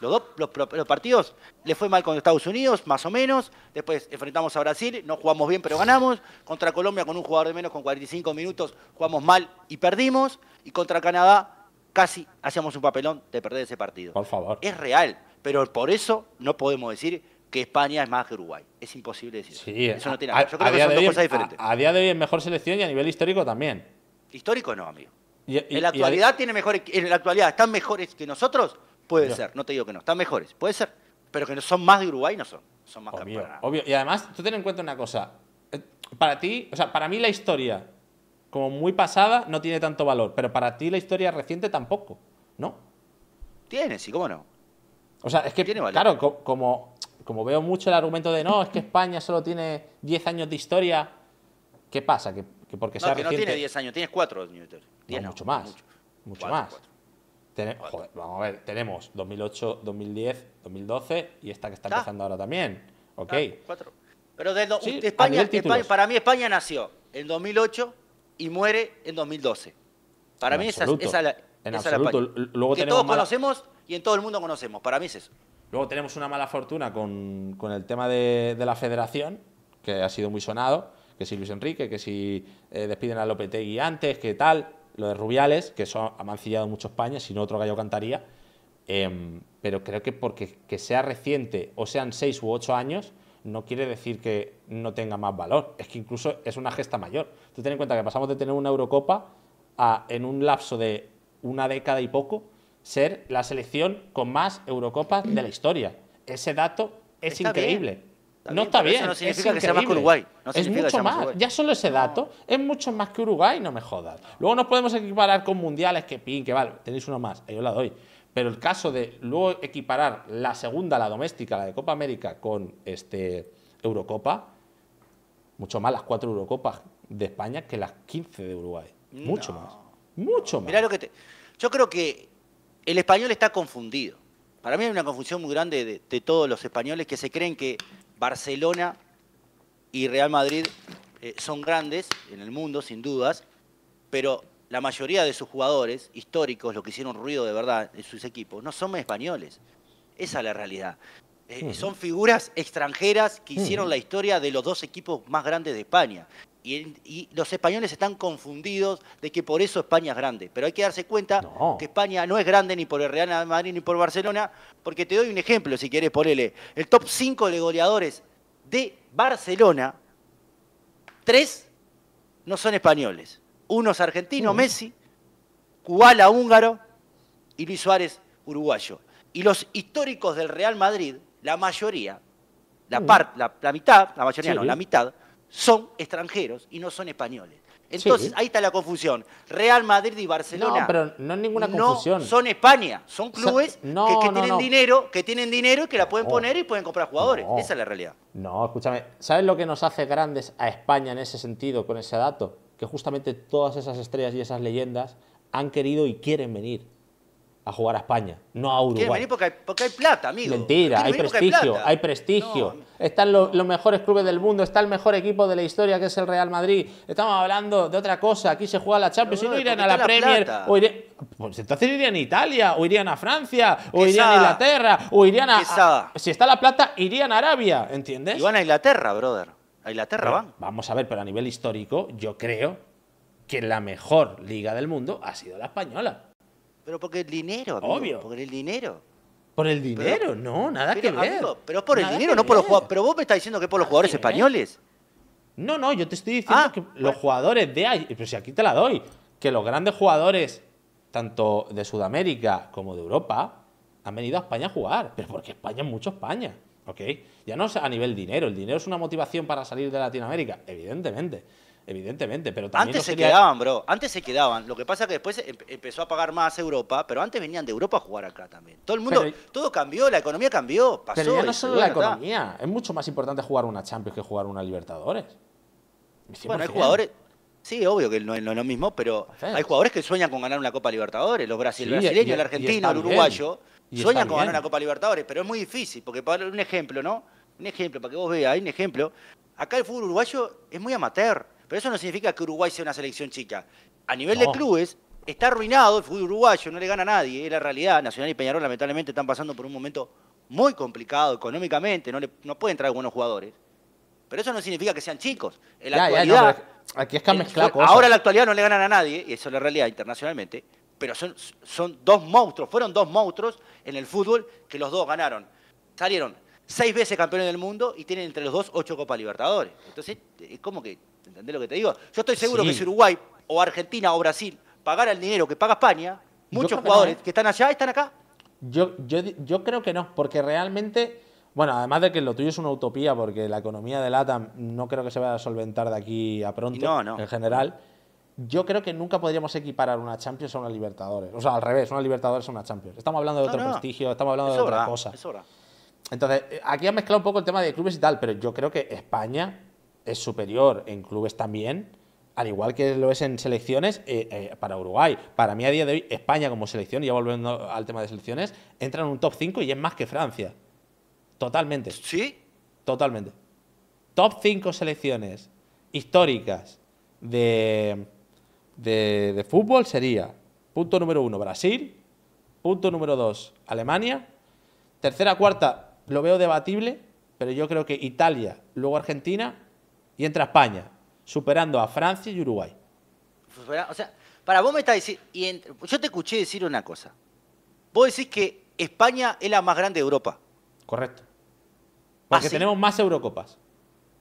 Los, los, partidos le fue mal con Estados Unidos, más o menos. Después enfrentamos a Brasil, no jugamos bien, pero ganamos. Contra Colombia, con un jugador de menos, con 45 minutos, jugamos mal y perdimos. Y contra Canadá, casi hacíamos un papelón de perder ese partido. Por favor. Es real, pero por eso no podemos decir que España es más que Uruguay. Es imposible decir sí, eso. no tiene a, Yo creo que son dos cosas A, día de hoy es mejor selección y a nivel histórico también. Histórico no, amigo. en la actualidad tiene mejor. en la actualidad están mejores que nosotros, puede ser, no te digo que no, están mejores, puede ser, pero que no son más de Uruguay no son, son más obvio, obvio. Y además, tú ten en cuenta una cosa, eh, para ti, o sea, para mí la historia como muy pasada, no tiene tanto valor. Pero para ti la historia reciente tampoco, ¿no? Tiene, sí, cómo no. O sea, es que, ¿Tiene claro, como, como veo mucho el argumento de no, es que España solo tiene 10 años de historia, ¿qué pasa? Que, porque no, que no tiene 10 años, tienes 4 años de mucho más, mucho, más. Joder, vamos a ver, tenemos 2008, 2010, 2012 y esta que está empezando ahora también. Ok. Pero de, para mí España nació en 2008 y muere en 2012. Para mí esa, es la, Luego que todos conocemos y en todo el mundo conocemos. Para mí es eso. Luego tenemos una mala fortuna con, con el tema de, de, la federación, que ha sido muy sonado, que si Luis Enrique, que si eh, despiden a Lopetegui antes, que tal, lo de Rubiales, que eso ha mancillado mucho España, si no otro gallo cantaría. Em, pero creo que porque sea reciente o sean seis u ocho años, no quiere decir que no tenga más valor, es que incluso es una gesta mayor. Tú ten en cuenta que pasamos de tener una Eurocopa a, en un lapso de una década y poco, ser la selección con más Eurocopas de la historia. Ese dato es increíble. no está bien. es que más que Uruguay. es mucho más. Ya solo ese dato es mucho más que Uruguay, no me jodas. Luego nos podemos equiparar con mundiales, que pin, que vale, tenéis uno más, yo la doy. Pero el caso de luego equiparar la segunda, la doméstica, la de Copa América, con este Eurocopa, mucho más las cuatro Eurocopas de España que las 15 de Uruguay. Mucho más. Mucho más. lo que Yo creo que el español está confundido. Para mí hay una confusión muy grande de, todos los españoles que se creen que Barcelona y Real Madrid eh, son grandes en el mundo, sin dudas, pero la mayoría de sus jugadores históricos, los que hicieron ruido de verdad en sus equipos, no son españoles. Esa es la realidad. Eh, son figuras extranjeras que hicieron la historia de los dos equipos más grandes de España. Y, los españoles están confundidos de que por eso España es grande. Pero hay que darse cuenta que España no es grande ni por el Real Madrid ni por Barcelona, porque te doy un ejemplo, si quieres ponerle. El top 5 de goleadores de Barcelona, tres no son españoles. Uno es argentino, mm. Messi, Kuala húngaro, y Luis Suárez, uruguayo. Y los históricos del Real Madrid, la mayoría, la, mm. la, mitad, la mayoría no, la mitad, son extranjeros y no son españoles. Entonces, ahí está la confusión. Real Madrid y Barcelona. No, pero no es ninguna confusión. No son España, son clubes que, tienen dinero, que tienen dinero y que la pueden poner y pueden comprar jugadores. Esa es la realidad. No, escúchame, ¿sabes lo que nos hace grandes a España en ese sentido, con ese dato? Que justamente todas esas estrellas y esas leyendas han querido y quieren venir a jugar a España, no a Uruguay. porque hay, plata, amigo. Mentira, hay prestigio, hay, prestigio, Están los, mejores clubes del mundo, está el mejor equipo de la historia que es el Real Madrid. Estamos hablando de otra cosa, aquí se juega la Champions no, y no irían a la, Premier. O irían, pues entonces irían a Italia, o irían a Francia, o irían a Inglaterra, o irían a, Si está la plata, irían a Arabia, ¿entiendes? Y a Inglaterra, brother. A Inglaterra van. Vamos a ver, pero a nivel histórico, yo creo que la mejor liga del mundo ha sido la española. Pero porque el dinero, Obvio. por el dinero. ¿Por el dinero? no, nada que ver. Pero es por el dinero, no por los jugadores. Pero vos me estás diciendo que es por los jugadores españoles. No, no, yo te estoy diciendo ah, que pues. los jugadores de. Pero si aquí te la doy. Que los grandes jugadores, tanto de Sudamérica como de Europa, han venido a España a jugar. Pero porque España es mucho España. ¿Ok? Ya no es a nivel dinero. El dinero es una motivación para salir de Latinoamérica, evidentemente. Evidentemente, pero también. Antes se quedaban, bro. Antes se quedaban. Lo que pasa es que después em-, empezó a pagar más Europa, pero antes venían de Europa a jugar acá también. Todo el mundo, todo cambió, la economía cambió. pero no solo la economía. Es mucho más importante jugar una Champions que jugar una Libertadores. Bueno, hay jugadores. Sí, obvio que no, es lo mismo, pero hay jugadores que sueñan con ganar una Copa Libertadores. Los brasileños, el argentino, el uruguayo, sueñan con ganar una Copa Libertadores, pero es muy difícil, porque para un ejemplo, ¿no? Un ejemplo, para que vos veas, hay un ejemplo. Acá el fútbol uruguayo es muy amateur. Pero eso no significa que Uruguay sea una selección chica. A nivel de clubes, está arruinado el fútbol uruguayo, no le gana a nadie, es la realidad. Nacional y Peñarol lamentablemente están pasando por un momento muy complicado económicamente, no, no pueden traer buenos jugadores. Pero eso no significa que sean chicos. En la actualidad. aquí es Ahora en la actualidad no le ganan a nadie, y eso es la realidad internacionalmente. Pero son, son dos monstruos, fueron dos monstruos en el fútbol que los dos ganaron. Salieron seis veces campeones del mundo y tienen entre los dos ocho Copa Libertadores. Entonces, es como que, ¿entendés lo que te digo? Yo estoy seguro que si Uruguay o Argentina o Brasil pagara el dinero que paga España, muchos jugadores ¿eh? que, están allá están acá. Yo, yo, yo creo que no, porque realmente, bueno, además de que lo tuyo es una utopía, porque la economía del ATAM no creo que se vaya a solventar de aquí a pronto, en general. Yo creo que nunca podríamos equiparar una Champions a una Libertadores. O sea, al revés, una Libertadores a una Champions. Estamos hablando de otro prestigio, estamos hablando de otra cosa. Entonces, eh, aquí ha mezclado un poco el tema de clubes y tal, pero yo creo que España es superior en clubes también, al igual que lo es en selecciones eh, eh, para Uruguay. Para mí a día de hoy, España como selección, y ya volviendo al tema de selecciones, entra en un top 5 y es más que Francia. Totalmente. ¿Sí? Totalmente. Top 5 selecciones históricas de, de fútbol sería, punto número 1, Brasil, punto número 2, Alemania, tercera, cuarta, lo veo debatible, pero yo creo que Italia, luego Argentina y entra España, superando a Francia y Uruguay. O sea, para vos me estás diciendo, yo te escuché decir una cosa. Vos decís que España es la más grande de Europa. Correcto. Porque ¿Ah, tenemos más Eurocopas.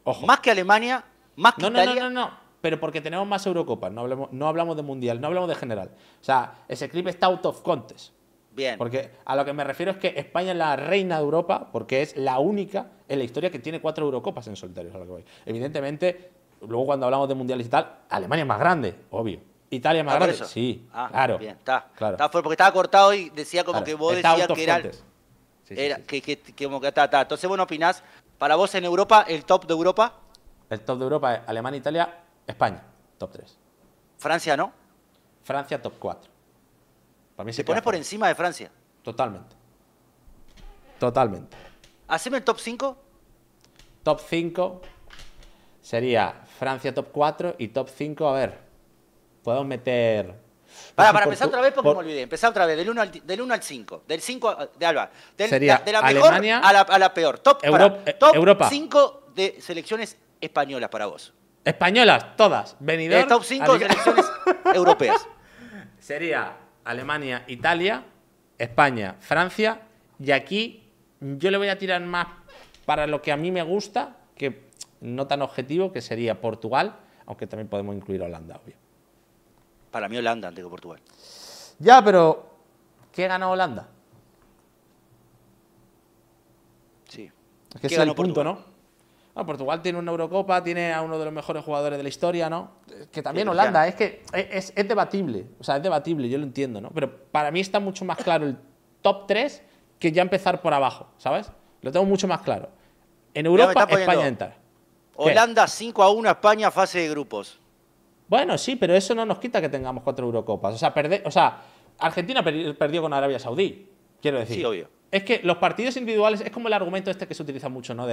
Ojo. Más que Alemania, más que Italia. No, no, no, no, pero porque tenemos más Eurocopas, no hablamos, no hablamos de Mundial, no hablamos de general. O sea, ese clip está out of context. Porque a lo que me refiero es que España es la reina de Europa porque es la única en la historia que tiene cuatro Eurocopas en solitario. Evidentemente, luego cuando hablamos de mundiales y tal, Alemania es más grande, obvio. Italia es más ah, grande. Sí, ah, claro. está. porque estaba cortado y decía como que vos decías que era. que, Entonces, vos no opinás, para vos en Europa, el top de Europa. El top de Europa es Alemania, Italia, España, top 3. Francia, ¿no? Francia, top 4 se Te pones por encima de Francia. Totalmente. Totalmente. Haceme el top 5. Top 5 sería Francia top 4 y top 5, a ver. Puedo meter. Para, para empezar otra vez porque me olvidé. Empezar otra vez, del 1 al, 5. Del 5 de Alba. sería de la mejor a, la, peor. Top, eh, top 5 de selecciones españolas para vos. Españolas, todas. Venidor. Eh, top 5 de selecciones europeas. Sería Alemania, Italia, España, Francia. Y aquí yo le voy a tirar más para lo que a mí me gusta, que no tan objetivo, que sería Portugal, aunque también podemos incluir Holanda, obvio. Para mí Holanda antes que Portugal. Ya, pero ¿qué gana Holanda? Sí. Es que es el punto, ¿no? Portugal tiene una Eurocopa, tiene a uno de los mejores jugadores de la historia, ¿no? Que también Holanda, es que e-, es, debatible, o sea, es debatible, yo lo entiendo, ¿no? Pero para mí está mucho más claro el top 3 que ya empezar por abajo, ¿sabes? Lo tengo mucho más claro. En Europa, España entra. Holanda 5 a 1, España fase de grupos. Bueno, sí, pero eso no nos quita que tengamos cuatro Eurocopas. O sea, perder, o sea Argentina perdió con Arabia Saudí, quiero decir. Sí, obvio. Es que los partidos individuales es como el argumento este que se utiliza mucho, ¿no?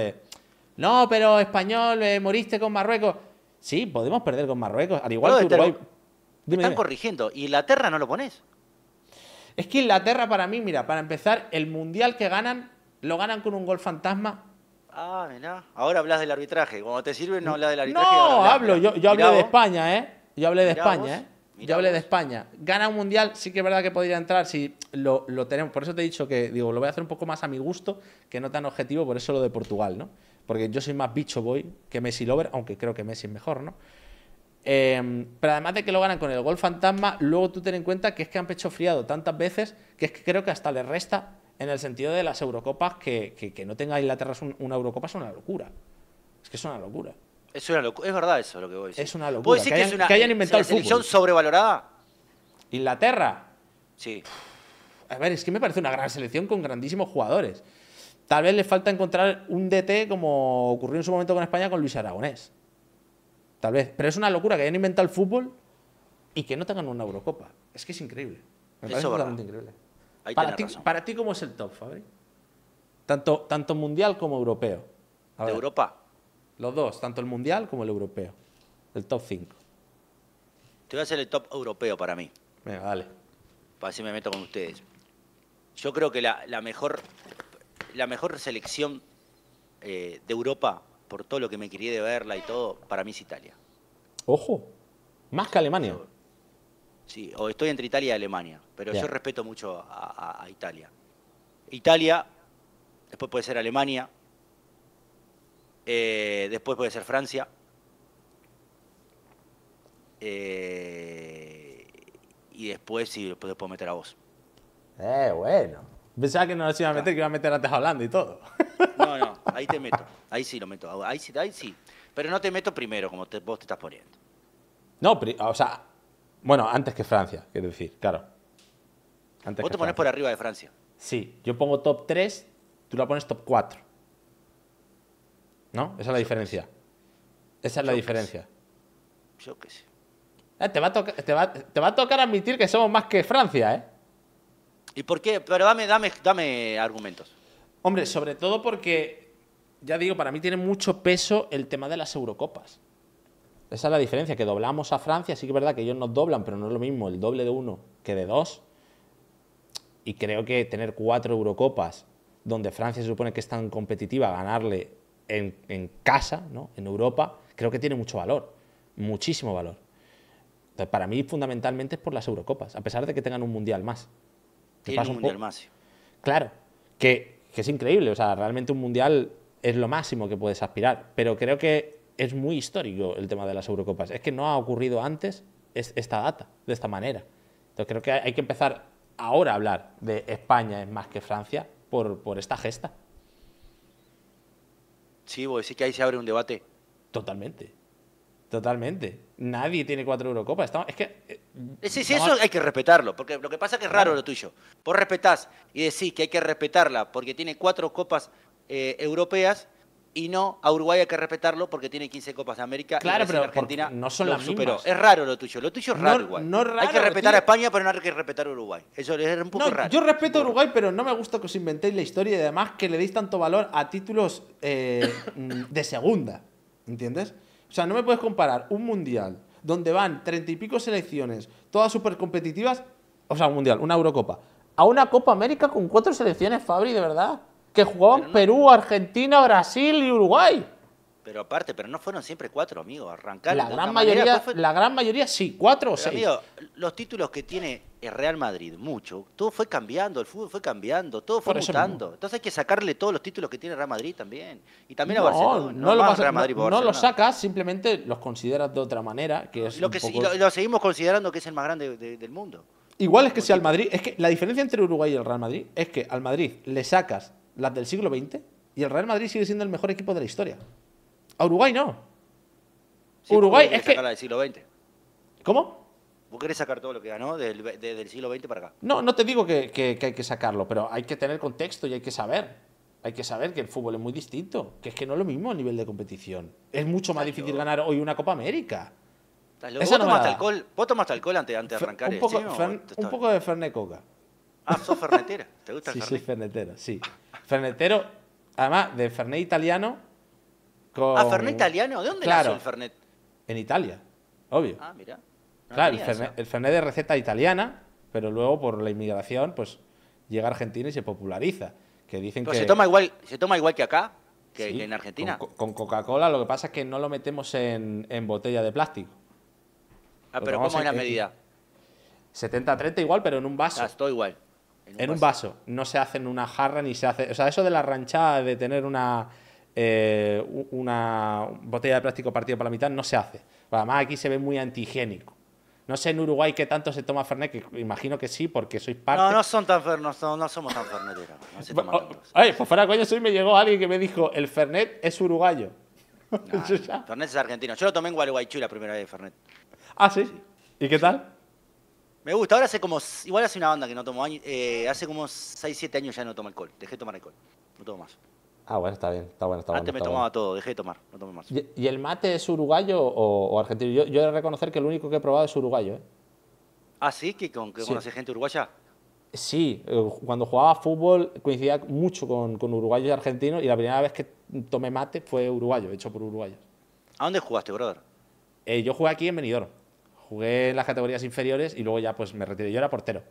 No, pero español, eh, moriste con Marruecos. Sí, podemos perder con Marruecos. Al igual que Uruguay. están corrigiendo. ¿Y Inglaterra no lo pones? Es que Inglaterra para mí, mira, para empezar, el mundial que ganan, lo ganan con un gol fantasma. Ah, mira. Ahora hablas del arbitraje. Cuando te sirve no hablas del arbitraje. No, hablo. Yo, yo hablé de España, ¿eh? Yo hablé de España, ¿eh? Yo hablé de España. Gana un mundial, sí que es verdad que podría entrar si lo tenemos. Por eso te he dicho que, digo, lo voy a hacer un poco más a mi gusto, que no tan objetivo, por eso lo de Portugal, ¿no? porque yo soy más bicho boy que Messi Lover, aunque creo que Messi es mejor, ¿no? Em, pero además de que lo ganan con el gol fantasma, luego tú ten en cuenta que es que han pecho friado tantas veces que es que creo que hasta les resta en el sentido de las Eurocopas que, que, no tenga Inglaterra una Eurocopa es una locura. Es que es una locura. Es una es verdad eso lo que voy a decir. Es una locura. que, hayan, una, inventado el selección sobrevalorada? ¿Inglaterra? Sí. a ver, es que me parece una gran selección con grandísimos jugadores. Tal vez le falta encontrar un DT como ocurrió en su momento con España con Luis Aragonés. Tal vez. Pero es una locura que hayan inventado el fútbol y que no tengan una Eurocopa. Es que es increíble. Me parece increíble. para, ti, ¿cómo es el top, Fabri? Tanto, tanto mundial como europeo. ¿De Europa? Los dos, tanto el mundial como el europeo. El top 5. Te voy a hacer el top europeo para mí. Venga, dale. Para así me meto con ustedes. Yo creo que la, la mejor la mejor selección eh, de Europa, por todo lo que me quería de verla y todo, para mí es Italia. Ojo, más que Alemania. sí, o estoy entre Italia y Alemania, pero yo respeto mucho a, Italia. Italia, después puede ser Alemania, eh, después puede ser Francia. Eh, y después, sí, puedo meter a vos. Eh, bueno. Pensaba que no nos iba a meter, que iba a meter antes hablando y todo. No, no, ahí te meto. Ahí sí lo meto. Ahí sí, ahí sí. Pero no te meto primero, como vos te estás poniendo. No, o sea, bueno, antes que Francia, quiero decir, claro. vos te pones por arriba de Francia. Sí, yo pongo top 3, tú la pones top 4. ¿No? Esa es la diferencia. Esa es la diferencia. yo qué sé. Eh, te va a tocar admitir que somos más que Francia, ¿eh? ¿Y por qué? Pero dame, dame, dame argumentos. Hombre, sobre todo porque, ya digo, para mí tiene mucho peso el tema de las Eurocopas. Esa es la diferencia, que doblamos a Francia, sí que es verdad que ellos nos doblan, pero no es lo mismo el doble de uno que de dos. Y creo que tener cuatro Eurocopas, donde Francia se supone que es tan competitiva, ganarle en, casa, ¿no? en Europa, creo que tiene mucho valor, muchísimo valor. Entonces, para mí fundamentalmente es por las Eurocopas, a pesar de que tengan un Mundial más. Tiene un Claro, que, es increíble, o sea, realmente un mundial es lo máximo que puedes aspirar, pero creo que es muy histórico el tema de las Eurocopas. Es que no ha ocurrido antes esta data, de esta manera. Entonces creo que hay que empezar ahora a hablar de España es más que Francia por, por esta gesta. Sí, vos decís que ahí se abre un debate. Totalmente. Totalmente. Nadie tiene cuatro Eurocopas. es que. Eh, sí, sí, eso hay que respetarlo. Porque lo que pasa es que es raro lo tuyo. Vos respetás y decís que hay que respetarla porque tiene cuatro copas eh, europeas y no a Uruguay hay que respetarlo porque tiene 15 Copas de América claro, pero Argentina no son las superó. Es raro lo tuyo, lo tuyo es raro hay que respetar a España, pero no hay que respetar a Uruguay. Eso es un poco raro. Yo respeto a Uruguay, pero no me gusta que os inventéis la historia y además que le deis tanto valor a títulos eh, de segunda. ¿Entiendes? O sea, no me puedes comparar un mundial donde van treinta y pico selecciones, todas súper competitivas, o sea, un mundial, una Eurocopa, a una Copa América con cuatro selecciones, Fabri, de verdad, que jugaban Perú, Argentina, Brasil y Uruguay. Pero aparte, pero no fueron siempre cuatro, amigos Arrancaron. La, gran mayoría, la gran mayoría sí, cuatro o seis. los títulos que tiene el Real Madrid, mucho, todo fue cambiando, el fútbol fue cambiando, todo fue mutando. Entonces hay que sacarle todos los títulos que tiene el Real Madrid también. Y también a Barcelona. No, no lo Real Madrid los sacas, simplemente los consideras de otra manera. Que es lo, que, lo, seguimos considerando que es el más grande del mundo. Igual es que si al Madrid, es que la diferencia entre Uruguay y el Real Madrid es que al Madrid le sacas las del siglo XX y el Real Madrid sigue siendo el mejor equipo de la historia. A Uruguay no. Uruguay es que... del siglo ¿Cómo? ¿Vos querés sacar todo lo que ganó desde el siglo XX para acá? No, no te digo que, hay que sacarlo, pero hay que tener contexto y hay que saber hay que saber que el fútbol es muy distinto, que es que no es lo mismo a nivel de competición. Es mucho más difícil ganar hoy una Copa América. ¿Vos, no tomaste alcohol, ¿Vos tomaste alcohol antes, antes de arrancar un este poco, de Fernet Coca. Ah, sos fernetera. ¿Te gusta el sí, soy fernetero, sí. Fernetero, además de Fernet italiano, ¿A Fernet italiano? ¿De dónde claro, el Fernet? En Italia, obvio. Ah, mira. claro, el Fernet, es de receta italiana, pero luego por la inmigración, pues llega a Argentina y se populariza. Que dicen que... se toma igual, se toma igual que acá, que, en Argentina. Con, Coca-Cola lo que pasa es que no lo metemos en, botella de plástico. Ah, pues pero ¿cómo es la medida? 70-30 igual, pero en un vaso. Ah, igual. En, un, vaso. No se hace en una jarra ni se hace. O sea, eso de la ranchada de tener una eh, una botella de plástico partida por la mitad no se hace. Además, aquí se ve muy antihigiénico. No sé en Uruguay qué tanto se toma Fernet, que imagino que sí, porque sois parte. No, no, son tan no, somos tan ferneteros. No se oh, pues fuera coño, soy me llegó alguien que me dijo: el Fernet es uruguayo. Fernet es argentino. Yo lo tomé en Gualeguaychú la primera vez de Fernet. Ah, ¿sí? sí. y qué tal? Me gusta, ahora hace como. Igual hace una banda que no tomo eh, hace como 6, 7 años ya no tomo alcohol. Dejé de tomar alcohol. No tomo más. Ah, bueno, está bien, está bueno. Está Antes me tomaba todo, dejé de tomar, no tomé más. ¿Y, el mate es uruguayo o, argentino? Yo, he de reconocer que el único que he probado es uruguayo. ¿eh? ¿Ah, sí? ¿Que, con, conoces gente uruguaya? Sí, eh, cuando jugaba fútbol coincidía mucho con, con uruguayos y argentinos y la primera vez que tomé mate fue uruguayo, hecho por uruguayos. ¿A dónde jugaste, brother? Eh, yo jugué aquí en Benidorm. Jugué en las categorías inferiores y luego ya pues me retiré. Yo era portero.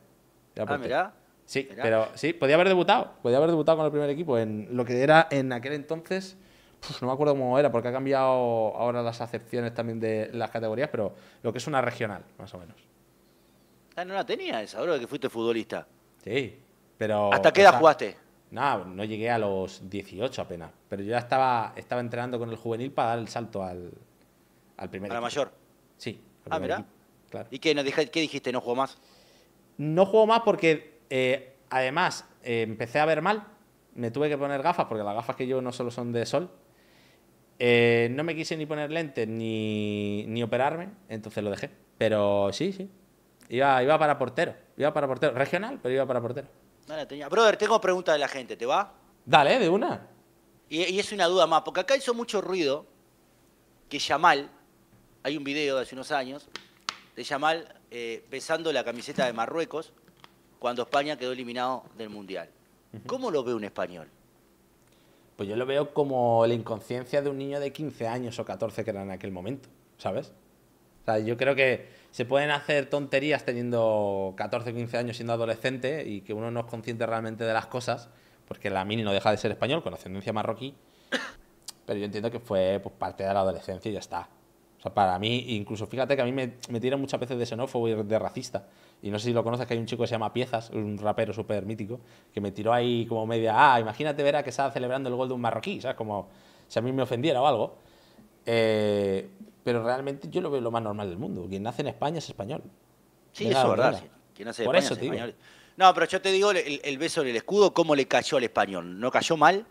Ah, portero. Ah, mira. Sí, pero, sí, podía haber debutado. Podía haber debutado con el primer equipo en lo que era en aquel entonces. no me acuerdo cómo era, porque ha cambiado ahora las acepciones también de las categorías, pero lo que es una regional, más o menos. Ah, no la tenía tenías ahora que fuiste futbolista. Sí, pero. ¿Hasta qué edad jugaste? No, no llegué a los 18 apenas, pero yo ya estaba, estaba entrenando con el juvenil para dar el salto al, al primer. ¿A la mayor? Sí. Ah, mira. ¿Y qué, no, qué dijiste? ¿No juego más? No juego más porque eh, además, eh, empecé a ver mal, me tuve que poner gafas, porque las gafas que yo no solo son de sol. Eh, no me quise ni poner lentes ni, ni, operarme, entonces lo dejé. Pero sí, sí. Iba, iba para portero. Iba para portero. Regional, pero iba para portero. Dale, tenía. Brother, tengo preguntas de la gente, ¿te va? Dale, de una. Y, es una duda más, porque acá hizo mucho ruido que Yamal, hay un video de hace unos años, de Yamal eh, besando la camiseta de Marruecos cuando España quedó eliminado del Mundial. ¿Cómo lo ve un español? Pues yo lo veo como la inconsciencia de un niño de 15 años o 14 que era en aquel momento, ¿sabes? O sea, yo creo que se pueden hacer tonterías teniendo 14 o 15 años siendo adolescente y que uno no es consciente realmente de las cosas, porque la mini no deja de ser español con ascendencia marroquí, pero yo entiendo que fue pues, parte de la adolescencia y ya está. O sea, para mí, incluso fíjate que a mí me, me tiran muchas veces de xenófobo y de racista y no sé si lo conoces, que hay un chico que se llama Piezas, un rapero súper mítico, que me tiró ahí como media, ah, imagínate ver a que estaba celebrando el gol de un marroquí, ¿sabes? Como si a mí me ofendiera o algo. Eh, pero realmente yo lo veo lo más normal del mundo. Quien nace en España es español. Sí, eso es verdad. Quien nace en Por España eso, es español. No, pero yo te digo el, beso en el escudo, cómo le cayó al español. ¿No cayó mal?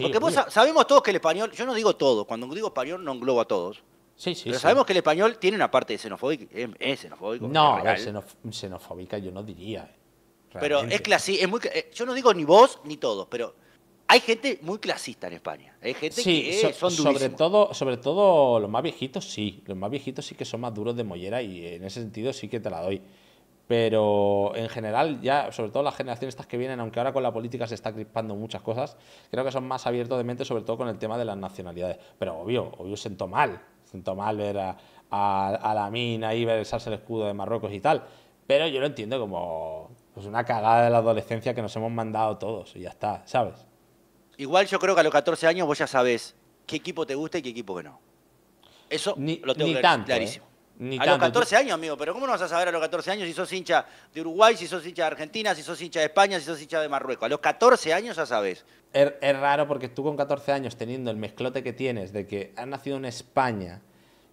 Porque vos, sabemos todos que el español, yo no digo todo, cuando digo español no englobo a todos. Pero sabemos que el español tiene una parte xenofóbica, es No, xenofóbica yo no diría. Pero es clasista, es muy, eh, yo no digo ni vos ni todos, pero hay gente muy clasista en España. Hay gente que son duros. sobre todo, sobre todo los más viejitos sí, los más viejitos sí que son más duros de mollera y en ese sentido sí que te la doy. Pero en general, ya, sobre todo las generaciones estas que vienen, aunque ahora con la política se está crispando muchas cosas, creo que son más abiertos de mente, sobre todo con el tema de las nacionalidades. Pero obvio, obvio siento mal junto mal a, a, la mina, y besarse el escudo de Marruecos y tal. Pero yo lo entiendo como pues, una cagada de la adolescencia que nos hemos mandado todos y ya está, ¿sabes? Igual yo creo que a los 14 años vos ya sabes qué equipo te gusta y qué equipo que no. Eso ni, lo tengo ¿eh? clarísimo a los 14 años, amigo, pero ¿cómo no vas a saber a los 14 años si sos hincha de Uruguay, si sos hincha de Argentina, si sos hincha de España, si sos hincha de Marruecos? A los 14 años ya sabes. Es, raro porque tú con 14 años, teniendo el mezclote que tienes de que has nacido en España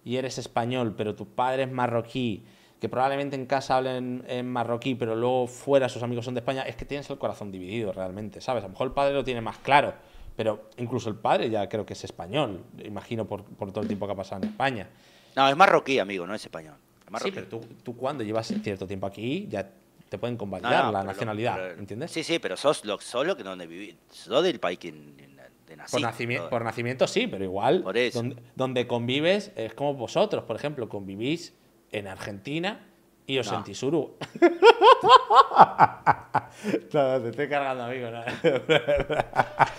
y eres español, pero tu padre es marroquí, que probablemente en casa hablen en marroquí, pero luego fuera sus amigos son de España, es que tienes el corazón dividido realmente, ¿sabes? A lo mejor el padre lo tiene más claro, pero incluso el padre ya creo que es español, imagino por todo el tiempo que ha pasado en España. No, es marroquí, amigo, no es español. Sí, pero tú, cuando llevas cierto tiempo aquí, ya te pueden convalidar la nacionalidad, ¿entiendes? Sí, sí, pero sos lo, solo que donde vivís, sos del país que de por, nacimiento, sí, pero igual Donde, donde convives es como vosotros, por ejemplo, convivís en Argentina y os no. te estoy cargando, amigo. No.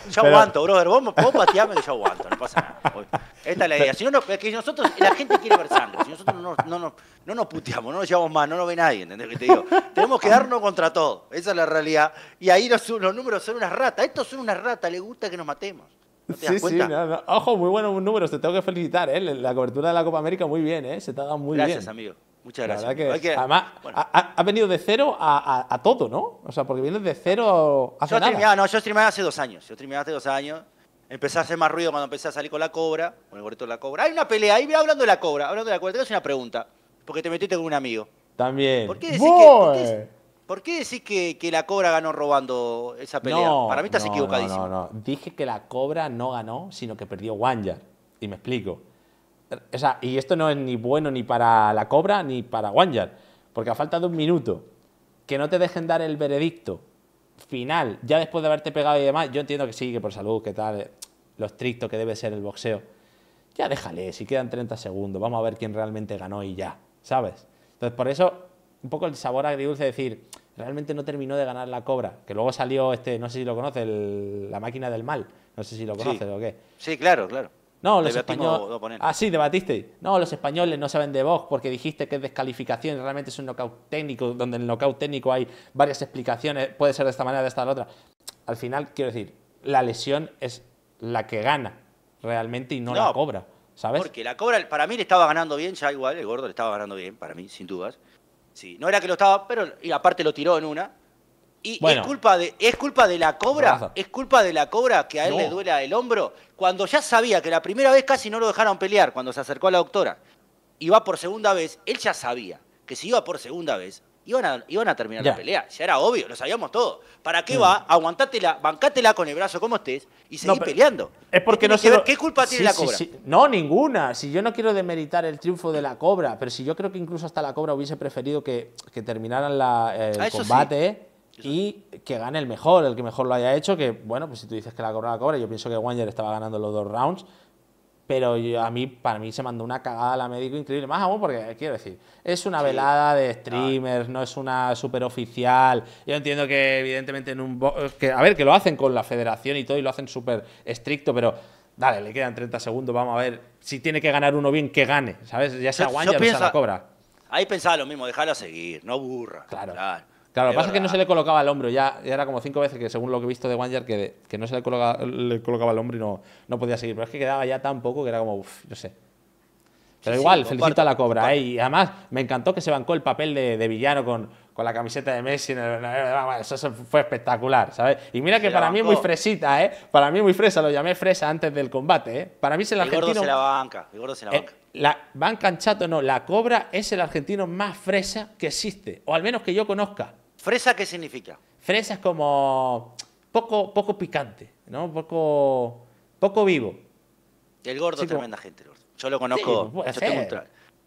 yo aguanto, brother. Vos, puedo patearme y yo aguanto, no pasa nada. esta es la idea. Si nosotros, la gente quiere ver sangre. Si nosotros no, no, no, nos puteamos, no nos llevamos más, no nos ve nadie, ¿entendés que te digo? Tenemos que darnos contra todo. Esa es la realidad. Y ahí los, números son unas ratas. Estos son unas ratas, les gusta que nos matemos. ¿No sí, sí, ojo, muy buenos números, te tengo que felicitar, ¿eh? la cobertura de la Copa América muy bien, ¿eh? se te ha dado muy bien. Gracias, amigo. Muchas gracias. además, ha venido de cero a, todo, ¿no? O sea, porque vienes de cero a yo nada. yo streameaba hace dos años. Yo streameaba hace dos años. Empecé a hacer más ruido cuando empecé a salir con la cobra, con el gorrito de la cobra. Hay una pelea, ahí hablando de la cobra, hablando de la cobra. Te una pregunta, porque te metiste con un amigo. También. ¿Por qué decís, que, la cobra ganó robando esa pelea? No, Para mí estás equivocadísimo. No, no, no. Dije que la cobra no ganó, sino que perdió Wanya. Y me explico y esto no es ni bueno ni para la Cobra ni para Guanyar, porque a falta de un minuto, que no te dejen dar el veredicto final, ya después de haberte pegado y demás, yo entiendo que sí, que por salud, que tal, eh, lo estricto que debe ser el boxeo. Ya déjale, si quedan 30 segundos, vamos a ver quién realmente ganó y ya, ¿sabes? Entonces, por eso, un poco el sabor agridulce de decir, realmente no terminó de ganar la cobra, que luego salió este, no sé si lo conoce, la máquina del mal, no sé si lo conoces o qué. Sí, claro, claro. No, los españoles. Ah, sí, debatiste. No, los españoles no saben de box porque dijiste que es descalificación y realmente es un knockout técnico, donde en el knockout técnico hay varias explicaciones, puede ser de esta manera, de esta, de la otra. Al final, quiero decir, la lesión es la que gana realmente y no, la cobra, ¿sabes? Porque la cobra, para mí le estaba ganando bien, ya igual, el gordo le estaba ganando bien, para mí, sin dudas. Sí, no era que lo estaba, pero y aparte lo tiró en una, ¿Y es, culpa de, es culpa de la cobra? ¿Es culpa de la cobra que a él le duela el hombro? Cuando ya sabía que la primera vez casi no lo dejaron pelear cuando se acercó a la doctora. y va por segunda vez, él ya sabía que si iba por segunda vez, iban a, iban a terminar la pelea. Ya era obvio, lo sabíamos todo. ¿Para qué mm. va? Aguantátela, bancátela con el brazo como estés y seguí peleando. porque no ¿Qué culpa tiene la cobra? No, ninguna. Si yo no quiero demeritar el triunfo de la cobra, pero si yo creo que incluso hasta la cobra hubiese preferido que, que terminaran la, el combate y que gane el mejor, el que mejor lo haya hecho, que bueno, pues si tú dices que la cobra la cobra, yo pienso que Wanger estaba ganando los dos rounds, pero a mí, para mí se mandó una cagada a la médico increíble, más aún porque, eh, quiero decir, es una velada de streamers, no es una super oficial, yo entiendo que evidentemente en un... Eh, a ver, que lo hacen con la federación y todo y lo hacen súper estricto, pero dale, le quedan 30 segundos, vamos a ver. Si tiene que ganar uno bien, que gane, ¿sabes? Ya sea Wanger o sea la cobra. Ahí pensaba lo mismo, déjala seguir, no burra. claro. Claro, lo que pasa es que no se le colocaba el hombro, ya, era como cinco veces que según lo que he visto de Wanger que, no se le colocaba, el hombro y no, no podía seguir, pero es que quedaba ya tan poco que era como, uff, yo sé. Pero igual, felicito a la Cobra, ¿eh? y además me encantó que se bancó el papel de, villano con, la camiseta de Messi, eso fue espectacular, ¿sabes? Y mira que para mí es muy fresita, ¿eh? Para mí es muy fresa, lo llamé fresa antes del combate, ¿eh? Para mí es el, argentino... se la banca, gordo se la eh, banca. la banca en chato no, la Cobra es el argentino más fresa que existe, o al menos que yo conozca. ¿Fresa qué significa? Fresa es como poco, poco picante, ¿no? Poco, poco vivo. El gordo es tremenda gente. Yo lo conozco.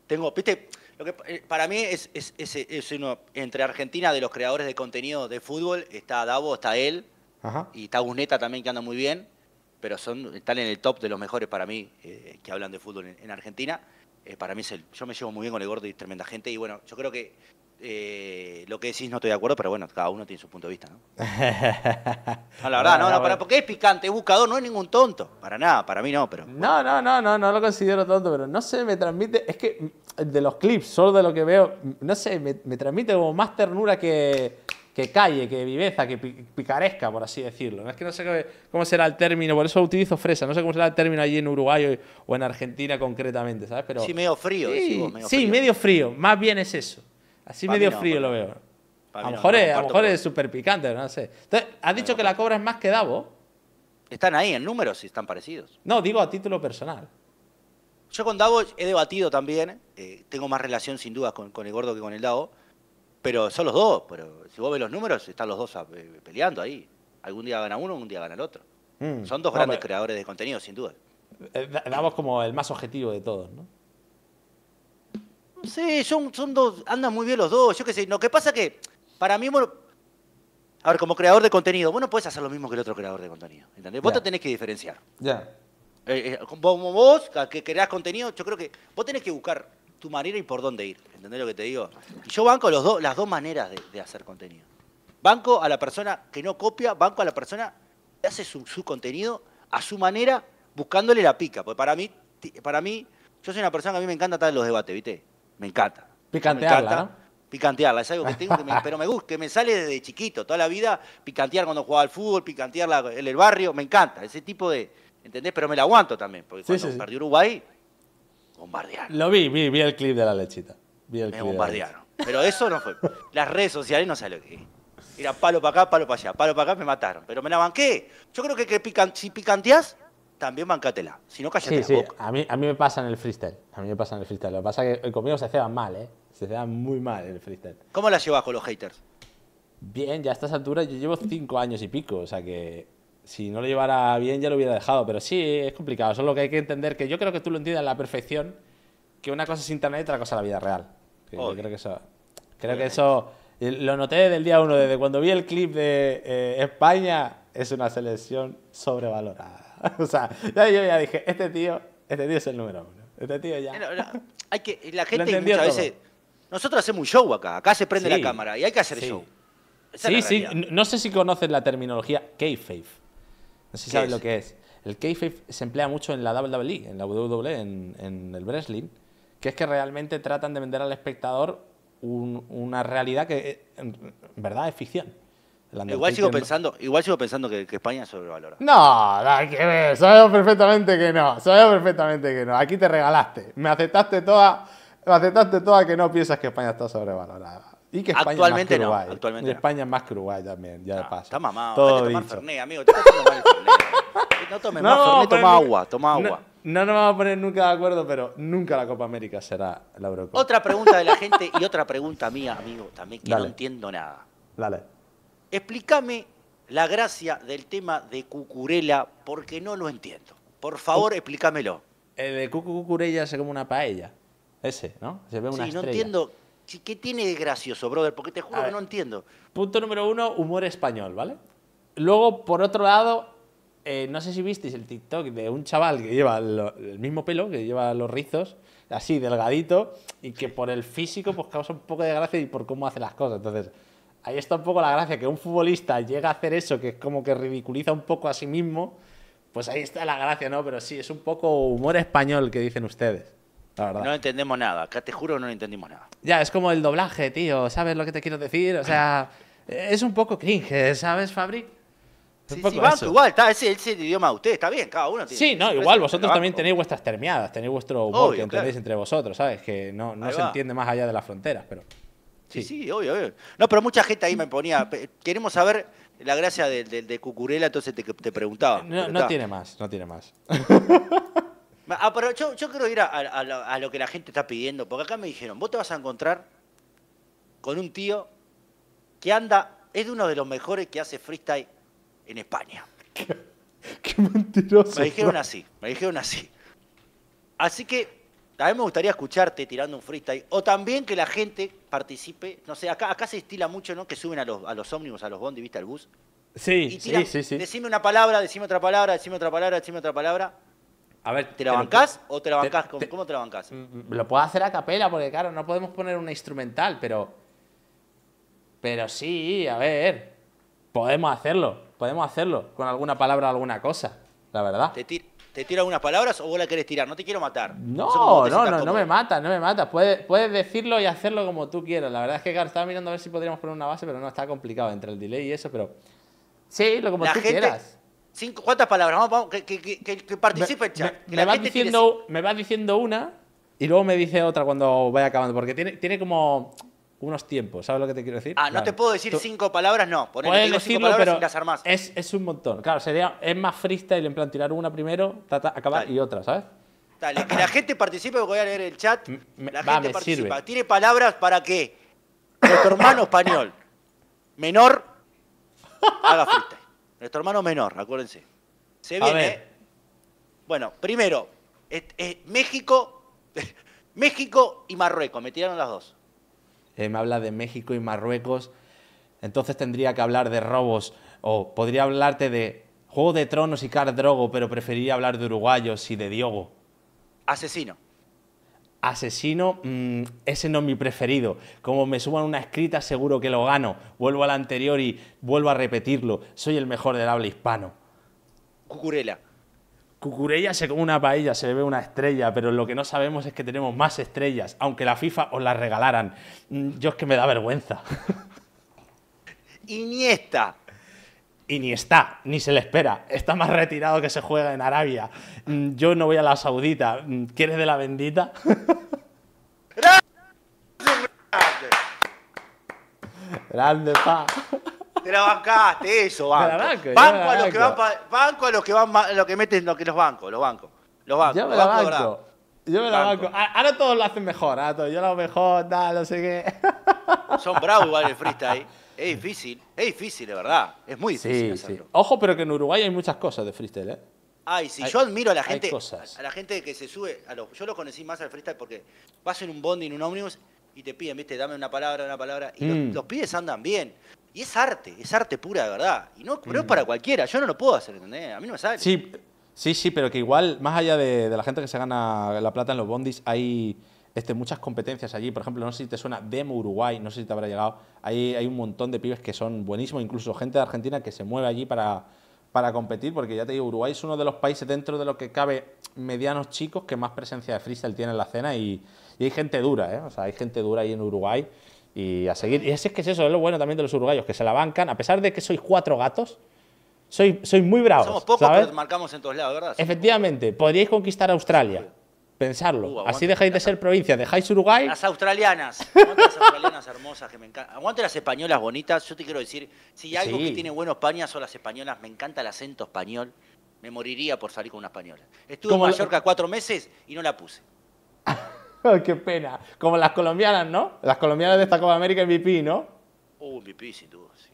tengo, viste, lo que, eh, para mí es, es, uno, entre Argentina, de los creadores de contenido de fútbol, está Davo, está él, y está Guneta también, que anda muy bien, pero son, están en el top de los mejores para mí eh, que hablan de fútbol en, Argentina. Eh, para mí, es el, yo me llevo muy bien con el gordo y tremenda gente, y bueno, yo creo que eh, lo que decís no estoy de acuerdo, pero bueno, cada uno tiene su punto de vista, ¿no? la verdad, no, no, porque es picante, es buscador, no es ningún tonto. Para nada, para mí no, pero. No, no, no, no, no lo considero tonto, pero no sé, me transmite. Es que mm, de los clips, solo de lo que veo, mm, no sé, me, transmite como más ternura que, calle, que viveza, que picaresca, por así decirlo. Es que no sé cómo será el término, por eso utilizo fresa, no sé cómo será el término allí en Uruguay o, en Argentina concretamente, ¿sabes? Pero, sí, medio frío. Sí, medio frío, más bien es eso. Así medio frío lo veo. A lo mejor, es, súper picante, no sé. Entonces, ¿has dicho que la cobra es más que Davo. Están ahí en números y están parecidos. No, digo a título personal. Yo con Davo he debatido también. Eh, tengo más relación sin duda con, el gordo que con el Davo. Pero son los dos. Pero si vos ves los números, están los dos eh, peleando ahí. Algún día gana uno, algún día gana el otro. Mm. son dos grandes creadores de contenido, sin duda. Eh, Davo es como el más objetivo de todos, ¿no? Sí, son, son dos, andan muy bien los dos, yo qué sé. Lo que pasa que, para mí, bueno, a ver, como creador de contenido, vos no podés hacer lo mismo que el otro creador de contenido, ¿entendés? Vos te tenés que diferenciar. Ya. Eh, eh, como vos, que creás contenido, yo creo que vos tenés que buscar tu manera y por dónde ir, ¿entendés lo que te digo? yo banco los dos, las dos maneras de, hacer contenido. Banco a la persona que no copia, banco a la persona que hace su, su contenido a su manera, buscándole la pica. Porque para mí, para mí, yo soy una persona que a mí me encanta estar en los debates, ¿viste? Me encanta. Picantearla, ¿no? Picantearla, es algo que tengo, que pero me gusta, me sale desde chiquito, toda la vida, picantear cuando jugaba al fútbol, picantear en el barrio, me encanta, ese tipo de, ¿entendés? Pero me la aguanto también, porque cuando Uruguay, bombardearon. Lo vi, vi, vi el clip de la lechita. Vi el me bombardearon. Pero eso no fue. Las redes sociales no salió. lo que Era palo para acá, palo para allá, palo para acá, me mataron. Pero me la banqué. Yo creo que, si picanteás, también bancátela. Si no, cállate. Sí, la boca. a mí, a mí me pasa en el freestyle. A mí me pasa en el freestyle. Lo que pasa es que conmigo se hace mal, ¿eh? Se ceban muy mal en el freestyle. ¿Cómo la llevas con los haters? Bien, ya a estas alturas yo llevo cinco años y pico, o sea que si no lo llevara bien ya lo hubiera dejado, pero sí, es complicado, solo que hay que entender que yo creo que tú lo entiendes a la perfección, que una cosa es internet y otra cosa es la vida real. creo que eso, creo que eso eh, lo noté desde el día uno, desde cuando vi el clip de eh, España, es una selección sobrevalorada. o sea, ya, yo ya dije, este tío, este tío es el número uno. Este tío ya. hay que, la gente muchas veces. Nosotros hacemos un show acá, acá se prende la cámara y hay que hacer sí. show. sí, sí, no sé si conoces la terminología kayfabe. No sé si sabes lo que es. El kayfabe se emplea mucho en la WWE, en la WWE, en, el wrestling, que es que realmente tratan de vender al espectador una realidad que eh, en verdad es ficción. Igual sigo pensando, igual sigo pensando que, que España sobrevalorada. No, da que ver, sabemos perfectamente que no, sabemos perfectamente que no. Aquí te regalaste, me aceptaste toda, me aceptaste toda que no piensas que España está sobrevalorada. Y que España actualmente es más que Uruguay. No, actualmente y España es más que Uruguay también, ya de paso. Está mamado, Todo que tomar Fernet, amigo, te estás mal Fernet. No tomes más Fernet, toma agua, toma agua. No nos vamos a poner nunca de acuerdo, pero nunca la Copa América será la Eurocopa. Otra pregunta de la gente y otra pregunta mía, amigo, también que no entiendo nada. Dale. Explícame la gracia del tema de Cucurella porque no lo entiendo. Por favor, explícamelo. El de Cucurella se come una paella. Ese, ¿no? Se ve una sí, no entiendo. ¿Qué tiene de gracioso, brother? Porque te juro que no entiendo. Punto número uno, humor español, ¿vale? Luego, por otro lado, eh, no sé si visteis el TikTok de un chaval que lleva el mismo pelo, que lleva los rizos, así, delgadito, y que por el físico pues causa un poco de gracia y por cómo hace las cosas. Entonces, ahí está un poco la gracia, que un futbolista llega a hacer eso, que es como que ridiculiza un poco a sí mismo, pues ahí está la gracia, ¿no? Pero sí, es un poco humor español que dicen ustedes. La verdad. No entendemos nada, acá te juro no entendimos nada. Ya, es como el doblaje, tío, ¿sabes lo que te quiero decir? O sea, es un poco cringe, ¿sabes, Fabric? Sí, sí, igual, es el idioma de usted, está bien, cada uno tiene. Sí, no, igual vosotros también tenéis vuestras termiadas, tenéis vuestro humor que entendéis entre vosotros, ¿sabes? Que no, se entiende más allá de las fronteras, pero. Sí, sí, obvio, obvio. No, pero mucha gente ahí me ponía, queremos saber la gracia de, de, Cucurela, entonces te, te preguntaba. No, tiene más, no tiene más. ah, pero yo, yo quiero ir a, lo que la gente está pidiendo, porque acá me dijeron, vos te vas a encontrar con un tío que anda, es de uno de los mejores que hace freestyle en España. qué mentiroso. Me dijeron así, me dijeron así. Así que a mí me gustaría escucharte tirando un freestyle. O también que la gente participe. No sé, acá, acá se estila mucho, ¿no? Que suben a los, a los ómnibus, a los bondi, ¿viste? Al bus. Sí, sí, sí, sí, Decime una palabra, decime otra palabra, decime otra palabra, decime otra palabra. A ver, ¿te la bancás o te la bancás? ¿Cómo te la bancás? Mm, mm, lo puedo hacer a capela, porque claro, no podemos poner una instrumental, pero. Pero sí, a ver. Podemos hacerlo, podemos hacerlo con alguna palabra, alguna cosa, la verdad. Te, ¿Te tiro algunas palabras o vos la querés tirar? No te quiero matar. No, no, no, no, me mata, no me mata. Puedes, puedes decirlo y hacerlo como tú quieras. La verdad es que, claro, estaba mirando a ver si podríamos poner una base, pero no, está complicado entre el delay y eso, pero. Sí, lo como tú quieras. ¿Cuántas palabras? que, participe el chat. Me, vas diciendo, me diciendo una y luego me dice otra cuando vaya acabando, porque tiene, tiene como unos tiempos, ¿sabes lo que te quiero decir? Ah, no te puedo decir cinco palabras, no. Puedes decirlo, cinco palabras pero sin más. Es, un montón. Claro, sería, es más freestyle, en plan tirar una primero, y otra, ¿sabes? Dale, que la gente participe, voy a leer el chat. la gente participa. Tiene palabras para que nuestro hermano español menor haga freestyle. Nuestro hermano menor, acuérdense. Se viene. Bueno, primero, México, México y Marruecos, me tiraron las dos. Eh, me habla de México y Marruecos, entonces tendría que hablar de robos, o podría hablarte de Juego de Tronos y Car Drogo, pero preferiría hablar de uruguayos y de Diogo. Asesino. Asesino, mm, ese no es mi preferido. Como me suban una escrita, seguro que lo gano. Vuelvo a la anterior y vuelvo a repetirlo. Soy el mejor del habla hispano. Cucurela. Cucurella se come una paella, se bebe una estrella, pero lo que no sabemos es que tenemos más estrellas, aunque la FIFA os las regalaran. Mm, yo es que me da vergüenza. Iniesta. Y ni está, ni se le espera. Está más retirado que se juega en Arabia. Mm, yo no voy a la saudita. Mm, ¿Quieres de la bendita? Grande, pa te la bancaste, eso, banco. Banco, a los que van, banco a los que van, lo que meten, lo que los bancos, los bancos. Los bancos. Yo me la banco. Yo me la banco. Ahora todos lo hacen mejor, ah, todos, yo lo mejor, tal, no sé qué. Son bravos igual el freestyle. Es difícil, es difícil, de verdad. Es muy difícil hacerlo. Sí. Ojo, pero que en Uruguay hay muchas cosas de freestyle, ¿eh? Ay, sí, yo admiro a la gente. A la gente que se sube. A yo lo conocí más al freestyle porque vas en un bondi, en un ómnibus y te piden, viste, dame una palabra, una palabra. Y los, mm. los, pibes andan bien. Y es arte, es arte pura de verdad. Y no, es mm. para cualquiera, yo no lo puedo hacer, ¿entendés? A mí no me sale. Sí, sí, sí, pero que igual, más allá de, la gente que se gana la plata en los bondis, hay este, muchas competencias allí. Por ejemplo, no sé si te suena Demo Uruguay, no sé si te habrá llegado. Hay, hay un montón de pibes que son buenísimos, incluso gente de Argentina que se mueve allí para, para competir, porque ya te digo, Uruguay es uno de los países dentro de lo que cabe medianos chicos que más presencia de freestyle tiene en la escena y, y hay gente dura, ¿eh? O sea, hay gente dura ahí en Uruguay y a seguir. Y es, es que es eso, es lo bueno también de los uruguayos, que se la bancan, a pesar de que sois cuatro gatos, sois, muy bravos. Somos pocos, marcamos en todos lados, ¿verdad? Efectivamente, podríais conquistar Australia. Pensarlo. Uh, así dejáis de ser provincia, dejáis Uruguay. Las australianas. Aguante las australianas hermosas que me Aguante las españolas bonitas. Yo te quiero decir, si hay algo que tiene bueno España son las españolas. Me encanta el acento español. Me moriría por salir con una española. Estuve en Mallorca cuatro meses y no la puse. Qué pena. Como las colombianas, ¿no? Las colombianas de esta Copa América MVP, ¿no? Uh, MVP sí, duda, sí.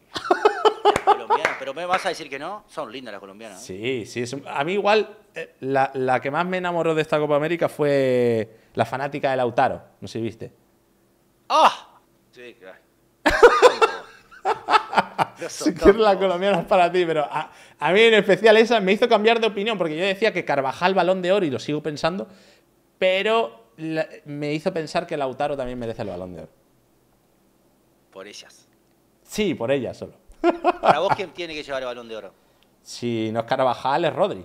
pero me vas a decir que no, son lindas las colombianas. Sí, sí. a mí igual eh, la, que más me enamoró de esta Copa América fue la fanática de Lautaro, no sé si viste. ¡Ah! Sí, claro. la colombiana es para ti, pero a, a, mí en especial esa me hizo cambiar de opinión, porque yo decía que Carvajal balón de oro y lo sigo pensando, pero me hizo pensar que Lautaro también merece el balón de oro. Por ellas. Sí, por ellas solo. ¿Para vos quién tiene que llevar el balón de oro? Si no es Carvajal, es Rodri.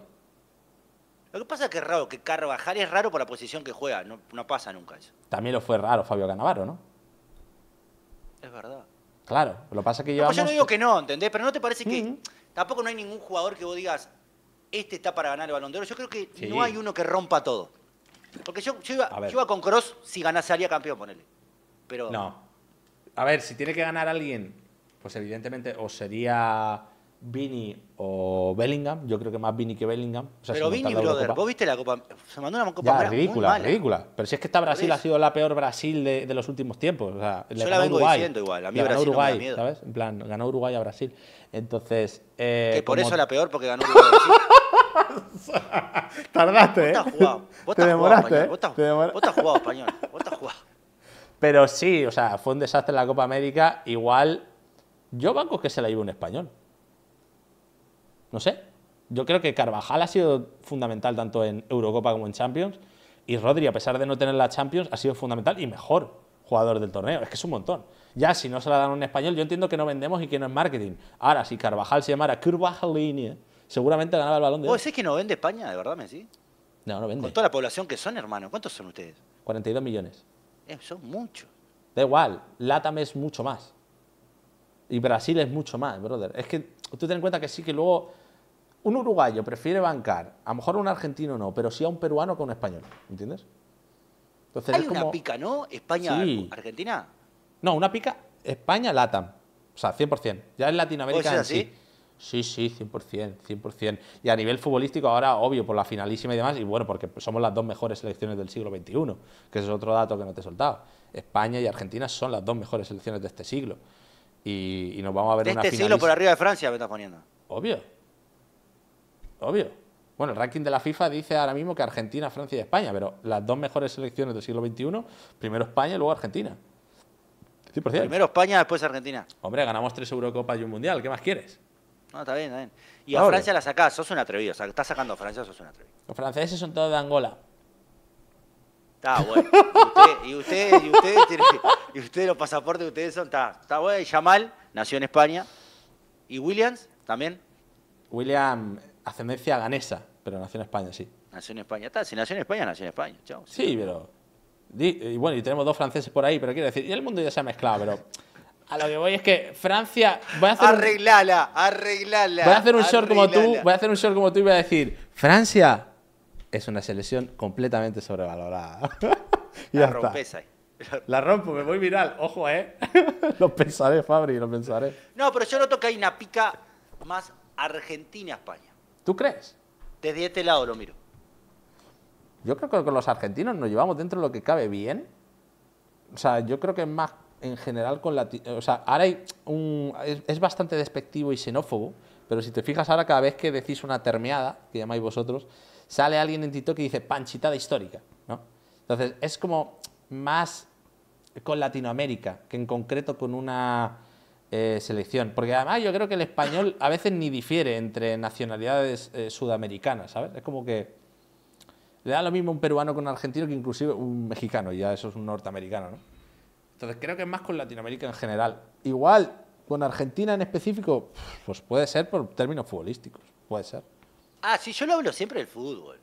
Lo que pasa es que es raro, que Carvajal es raro por la posición que juega, no, pasa nunca eso. También lo fue raro Fabio Canavaro, ¿no? Es verdad. Claro, lo pasa que pues yo no digo que no, ¿entendés? Pero no te parece que... Tampoco no hay ningún jugador que vos digas, este está para ganar el balón de oro. Yo creo que no hay uno que rompa todo. Porque yo, iba, iba, con Cross si ganase haría campeón, ponele. Pero... No. A ver, si tiene que ganar alguien, pues evidentemente o sería Vini o Bellingham. Yo creo que más Vini que Bellingham. O sea, pero Vini, brother, vos viste la Copa. Se mandó una Copa ya, ridícula, muy ridícula. Pero si es que esta Brasil ha sido la peor Brasil de, los últimos tiempos. O sea, yo la vengo Uruguay, diciendo igual. A mí Brasil Uruguay, ¿sabes? En plan, ganó Uruguay a Brasil. Entonces. Eh, que por eso la peor, porque ganó Uruguay Tardaste, ¿eh? Vos jugado. te demoraste, jugado, español. Vos jugado. Pero sí, o sea, fue un desastre la Copa América. Igual, yo banco que se la lleve un español. No sé. Yo creo que Carvajal ha sido fundamental tanto en Eurocopa como en Champions. Y Rodri, a pesar de no tener la Champions, ha sido fundamental y mejor jugador del torneo. Es que es un montón. Ya, si no se la dan un español, yo entiendo que no vendemos y que no es marketing. Ahora, si Carvajal se llamara ¿Eh? seguramente ganaba el balón de ¿Vos que no vende España, de verdad, Messi? No, no vende. Con toda la población que son, hermano, ¿cuántos son ustedes? 42 millones. Eh, son muchos. Da igual, Latam es mucho más. Y Brasil es mucho más, brother. Es que tú ten en cuenta que sí que luego un uruguayo prefiere bancar, a lo mejor un argentino no, pero sí a un peruano que a un español, ¿entiendes? Entonces, Hay es como... una pica, ¿no? España, Argentina. No, una pica España, Latam. O sea, 100%. Ya en Latinoamérica Sí, sí, 100%, 100%. Y a nivel futbolístico, ahora, obvio, por la finalísima y demás, y bueno, porque somos las dos mejores selecciones del siglo XXI, que ese es otro dato que no te he soltado. España y Argentina son las dos mejores selecciones de este siglo. Y, nos vamos a ver de una este siglo por arriba de Francia me estás poniendo. Obvio. Obvio. Bueno, el ranking de la FIFA dice ahora mismo que Argentina, Francia y España, pero las dos mejores selecciones del siglo XXI, primero España y luego Argentina. 100%. Primero España, después Argentina. Hombre, ganamos tres Eurocopas y un Mundial, ¿qué más quieres? No, está bien, está Y a Francia la sacás, sos un atrevido. O estás sacando a Francia, sos un atrevido. Los franceses son todos de Angola. Está bueno. Y usted, y usted, y usted, los pasaportes de ustedes son, está, está bueno. Y Jamal nació en España. ¿Y Williams también? William, ascendencia ganesa, pero nació en España, sí. Nació en España, está. Si nació en España, nació en España. Sí, pero. Y bueno, y tenemos dos franceses por ahí, pero quiero decir, y el mundo ya se ha mezclado, pero a lo que voy es que Francia. arreglala, arreglala. Voy a hacer un short como tú. Voy a hacer un short como tú y voy a decir: Francia es una selección completamente sobrevalorada. la La rompo, me voy viral. Ojo, ¿eh? lo pensaré, Fabri, lo pensaré. No, pero yo noto que hay una pica más Argentina-España. ¿Tú crees? Desde este lado lo miro. Yo creo que con los argentinos nos llevamos dentro de lo que cabe bien. O sea, yo creo que es más en general con la... O sea, ahora es, bastante despectivo y xenófobo, pero si te fijas ahora cada vez que decís una termeada, que llamáis vosotros, sale alguien en TikTok y dice panchitada histórica, ¿no? Entonces, es como más con Latinoamérica que en concreto con una eh, selección. Porque además yo creo que el español a veces ni difiere entre nacionalidades eh, sudamericanas, ¿sabes? Es como que le da lo mismo un peruano con un argentino que inclusive un mexicano, y ya eso es un norteamericano, ¿no? creo que es más con Latinoamérica en general. Igual con Argentina en específico, pues puede ser por términos futbolísticos, puede ser. Ah, sí, yo lo hablo siempre del fútbol.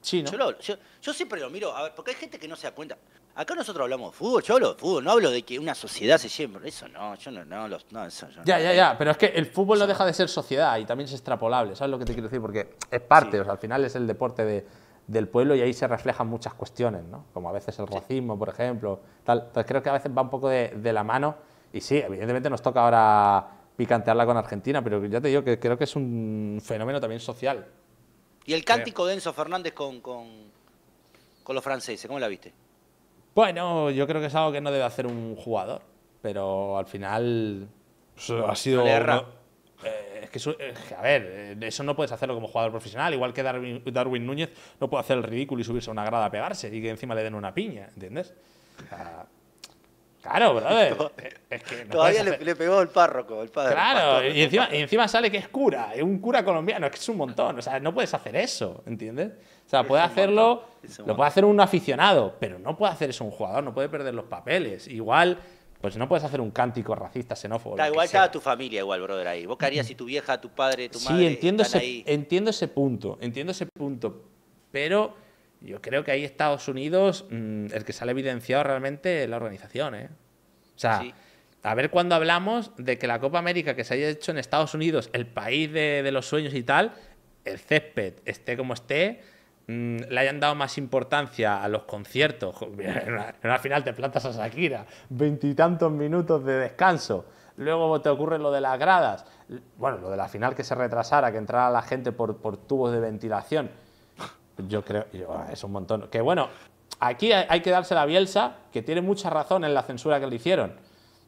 Sí, ¿no? Yo, siempre lo miro, a ver, porque hay gente que no se da cuenta. Acá nosotros hablamos de fútbol, yo hablo de fútbol, no hablo de que una sociedad se lleve. Eso no, yo no, no, no eso Ya, ya, ya, pero es que el fútbol no deja de ser sociedad y también es extrapolable, ¿sabes lo que te quiero decir? Porque es parte, o sea, al final es el deporte de, del pueblo y ahí se reflejan muchas cuestiones, ¿no? como a veces el racismo, por ejemplo. Tal. Entonces creo que a veces va un poco de, la mano y sí, evidentemente nos toca ahora picantearla con Argentina, pero ya te digo que creo que es un fenómeno también social. ¿Y el cántico de Enzo Fernández con, los franceses? ¿Cómo la viste? Bueno, yo creo que es algo que no debe hacer un jugador, pero al final pues, ha sido eh, es que eso, eh, a ver, eh, eso no puedes hacerlo como jugador profesional, igual que Darwin, Darwin, Núñez no puede hacer el ridículo y subirse a una grada a pegarse y que encima le den una piña, ¿entiendes? Claro, brother. Todavía le, pegó el párroco, el padre. Claro, y, encima, encima, sale que es cura, es un cura colombiano, es que es un montón. O sea, no puedes hacer eso, ¿entiendes? O sea, puede hacerlo, lo puede hacer un aficionado, pero no puede hacer eso un jugador, no puede perder los papeles. Igual pues no puedes hacer un cántico racista, xenófobo. Da igual está tu familia, igual, brother, ahí. ¿Vos harías si tu vieja, tu padre, tu madre. Sí, entiendo, ese, entiendo ese punto, entiendo ese punto. Pero yo creo que ahí Estados Unidos, mm, el que sale evidenciado realmente es la organización, ¿eh? O sea, a ver cuando hablamos de que la Copa América que se haya hecho en Estados Unidos, el país de, de los sueños y tal, el césped esté como esté Mm, le hayan dado más importancia a los conciertos. En una, final te plantas a Shakira, veintitantos minutos de descanso. Luego te ocurre lo de las gradas. Bueno, lo de la final que se retrasara, que entrara la gente por, tubos de ventilación. Yo creo, es un montón. Que bueno, aquí hay que darse la Bielsa, que tiene mucha razón en la censura que le hicieron,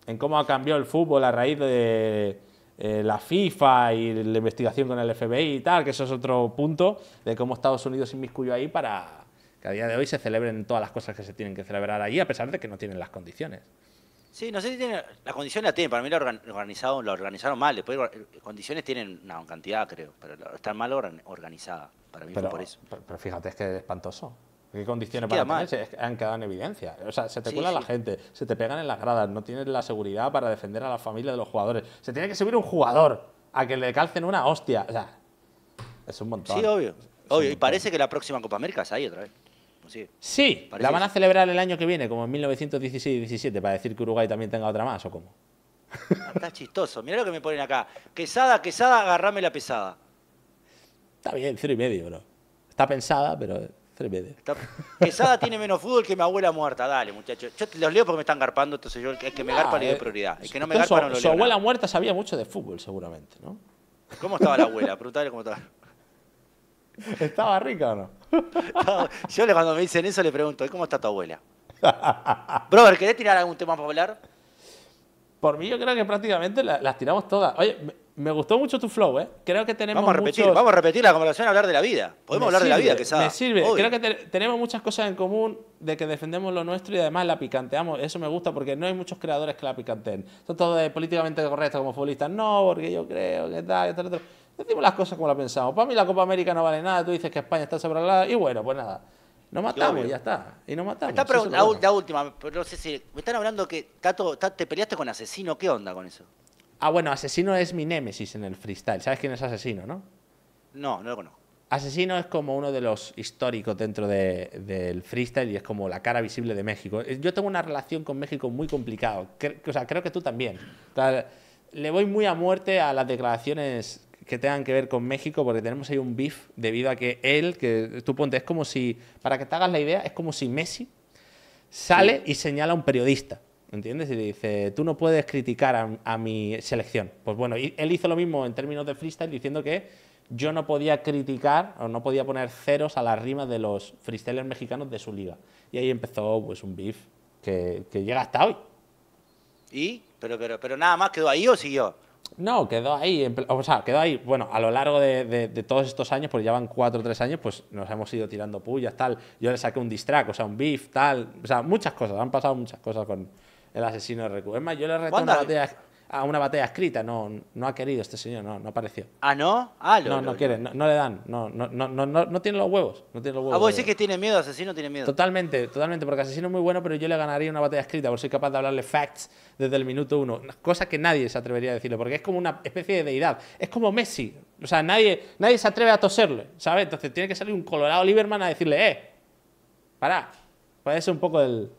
en cómo ha cambiado el fútbol a raíz de, eh, la FIFA y la investigación con el FBI y tal, que eso es otro punto de cómo Estados Unidos inmiscuyó ahí para que a día de hoy se celebren todas las cosas que se tienen que celebrar ahí, a pesar de que no tienen las condiciones. Sí, no sé si tienen. Las condiciones las tienen. Para mí lo, organizado, lo organizaron mal. Después, eh, condiciones tienen una no, cantidad, creo. Pero están mal organizadas Para mí pero, por eso. pero, fíjate, es que es espantoso. ¿Qué condiciones para además, han quedado en evidencia. O sea, se te cuela la gente, se te pegan en las gradas, no tienes la seguridad para defender a la familia de los jugadores. Se tiene que subir un jugador a que le calcen una hostia. O sea, es un montón. Sí, obvio. Obvio, y parece que la próxima Copa América es ahí otra vez. Pues sí, la van a celebrar el año que viene, como en 1916-17, para decir que Uruguay también tenga otra más, ¿o cómo? Ah, está chistoso. Mira lo que me ponen acá. Quesada, quesada, agarrame la pesada. Está bien, cero y medio, bro. Está pensada, pero pesada tiene menos fútbol que mi abuela muerta. Dale, muchachos. Yo los leo porque me están garpando, entonces yo, el que me garpa le doy ah, eh. prioridad. Es que no me su, abuela muerta sabía mucho de fútbol, seguramente, ¿no? ¿Cómo estaba la abuela? brutal cómo estaba. ¿Estaba rica o no? Yo cuando me dicen eso le pregunto, ¿cómo está tu abuela? Brother, ¿querés tirar algún tema para hablar? Por mí yo creo que prácticamente las tiramos todas. Oye, me gustó mucho tu flow, ¿eh? Creo que tenemos. Vamos a repetir, vamos a repetir la conversación, hablar de la vida. Podemos hablar de la vida, quizás. Me sirve. Creo que tenemos muchas cosas en común de que defendemos lo nuestro y además la picanteamos. Eso me gusta porque no hay muchos creadores que la picanteen. Son todos de políticamente correctos como futbolistas. No, porque yo creo que tal, tal, tal. Decimos las cosas como las pensamos. Para mí la Copa América no vale nada. Tú dices que España está sobrelada y bueno, pues nada. Nos matamos, y ya está. Y nos matamos. Esta la, la, última, pero no sé si. Me están hablando que te peleaste con Asesino. ¿Qué onda con eso? Ah, bueno, Asesino es mi némesis en el freestyle. ¿Sabes quién es Asesino, no? No, no lo conozco. Asesino es como uno de los históricos dentro de, del freestyle y es como la cara visible de México. Eh, yo tengo una relación con México muy complicada. O sea, creo que tú también. le voy muy a muerte a las declaraciones que tengan que ver con México porque tenemos ahí un beef debido a que él, que tú ponte, es como si, para que te hagas la idea, es como si Messi sale y señala a un periodista. ¿Entiendes? Y dice, tú no puedes criticar a, mi selección. Pues bueno, él hizo lo mismo en términos de freestyle diciendo que yo no podía criticar o no podía poner ceros a las rimas de los freestylers mexicanos de su liga. Y ahí empezó pues un beef que, llega hasta hoy. ¿Y? Pero, pero, pero nada más quedó ahí o siguió. No, quedó ahí, o sea, quedó ahí, bueno, a lo largo de, todos estos años, porque ya van cuatro o tres años, pues nos hemos ido tirando pullas, tal, yo le saqué un distrack, o sea, un beef, tal, o sea, muchas cosas, han pasado muchas cosas con, el asesino de Es más, yo le reto a una batalla escrita, no, no ha querido este señor, no, no apareció. ¿Ah, no? Ah, lo, no, no quiere, no, le dan, no, no, no, no, no tiene los huevos. No tiene los ah, huevos ah, vos decís que tiene miedo, asesino tiene miedo. Totalmente, totalmente, porque asesino es muy bueno, pero yo le ganaría una batalla escrita, porque soy capaz de hablarle facts desde el minuto uno, cosa que nadie se atrevería a decirle, porque es como una especie de deidad, es como Messi, o sea, nadie, nadie se atreve a toserle, ¿sabes? Entonces tiene que salir un colorado Lieberman a decirle, eh, pará, ser un poco el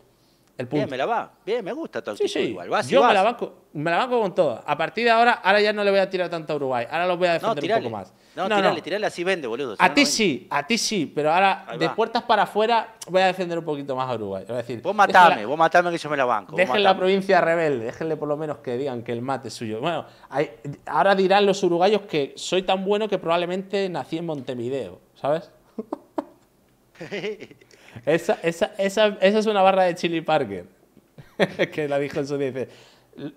el punto. Bien, me la va. Bien, me gusta todo sí, sí. igual. Yo Me, la banco, con todo. A partir de ahora, ahora ya no le voy a tirar tanto a Uruguay. Ahora lo voy a defender un poco más. No, no tirale, tirale, así vende, boludo. a ti sí, a ti sí, pero ahora de puertas para afuera voy a defender un poquito más a Uruguay. Voy vos matame, vos matame que yo me la banco. Dejen la provincia rebelde, déjenle por lo menos que digan que el mate es suyo. Bueno, ahora dirán los uruguayos que soy tan bueno que probablemente nací en Montevideo, ¿sabes? Esa, esa, esa, esa es una barra de Chili Parker, que la dijo en su día. Dice,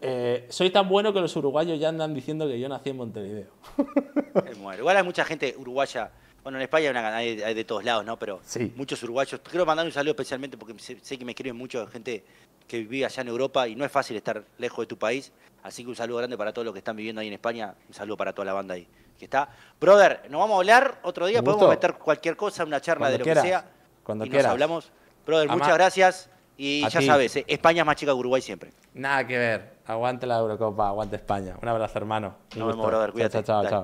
eh, soy tan bueno que los uruguayos ya andan diciendo que yo nací en Montevideo. Igual hay mucha gente uruguaya. Bueno, en España hay, una, de todos lados, ¿no? Pero sí. muchos uruguayos. Quiero mandar un saludo especialmente porque sé, que me escriben mucho gente que vivía allá en Europa y no es fácil estar lejos de tu país. Así que un saludo grande para todos los que están viviendo ahí en España. Un saludo para toda la banda ahí que está. Brother, nos vamos a hablar otro día. Podemos meter cualquier cosa, una charla de lo que sea. Cuando quieras. Nos hablamos. Brother, muchas gracias. Y ya sabes, eh, España es más chica que Uruguay siempre. Nada que ver. Aguante la Eurocopa, aguante España. Un abrazo, hermano. Un Nos vemos, brother. Cuídate. chao, chao. chao.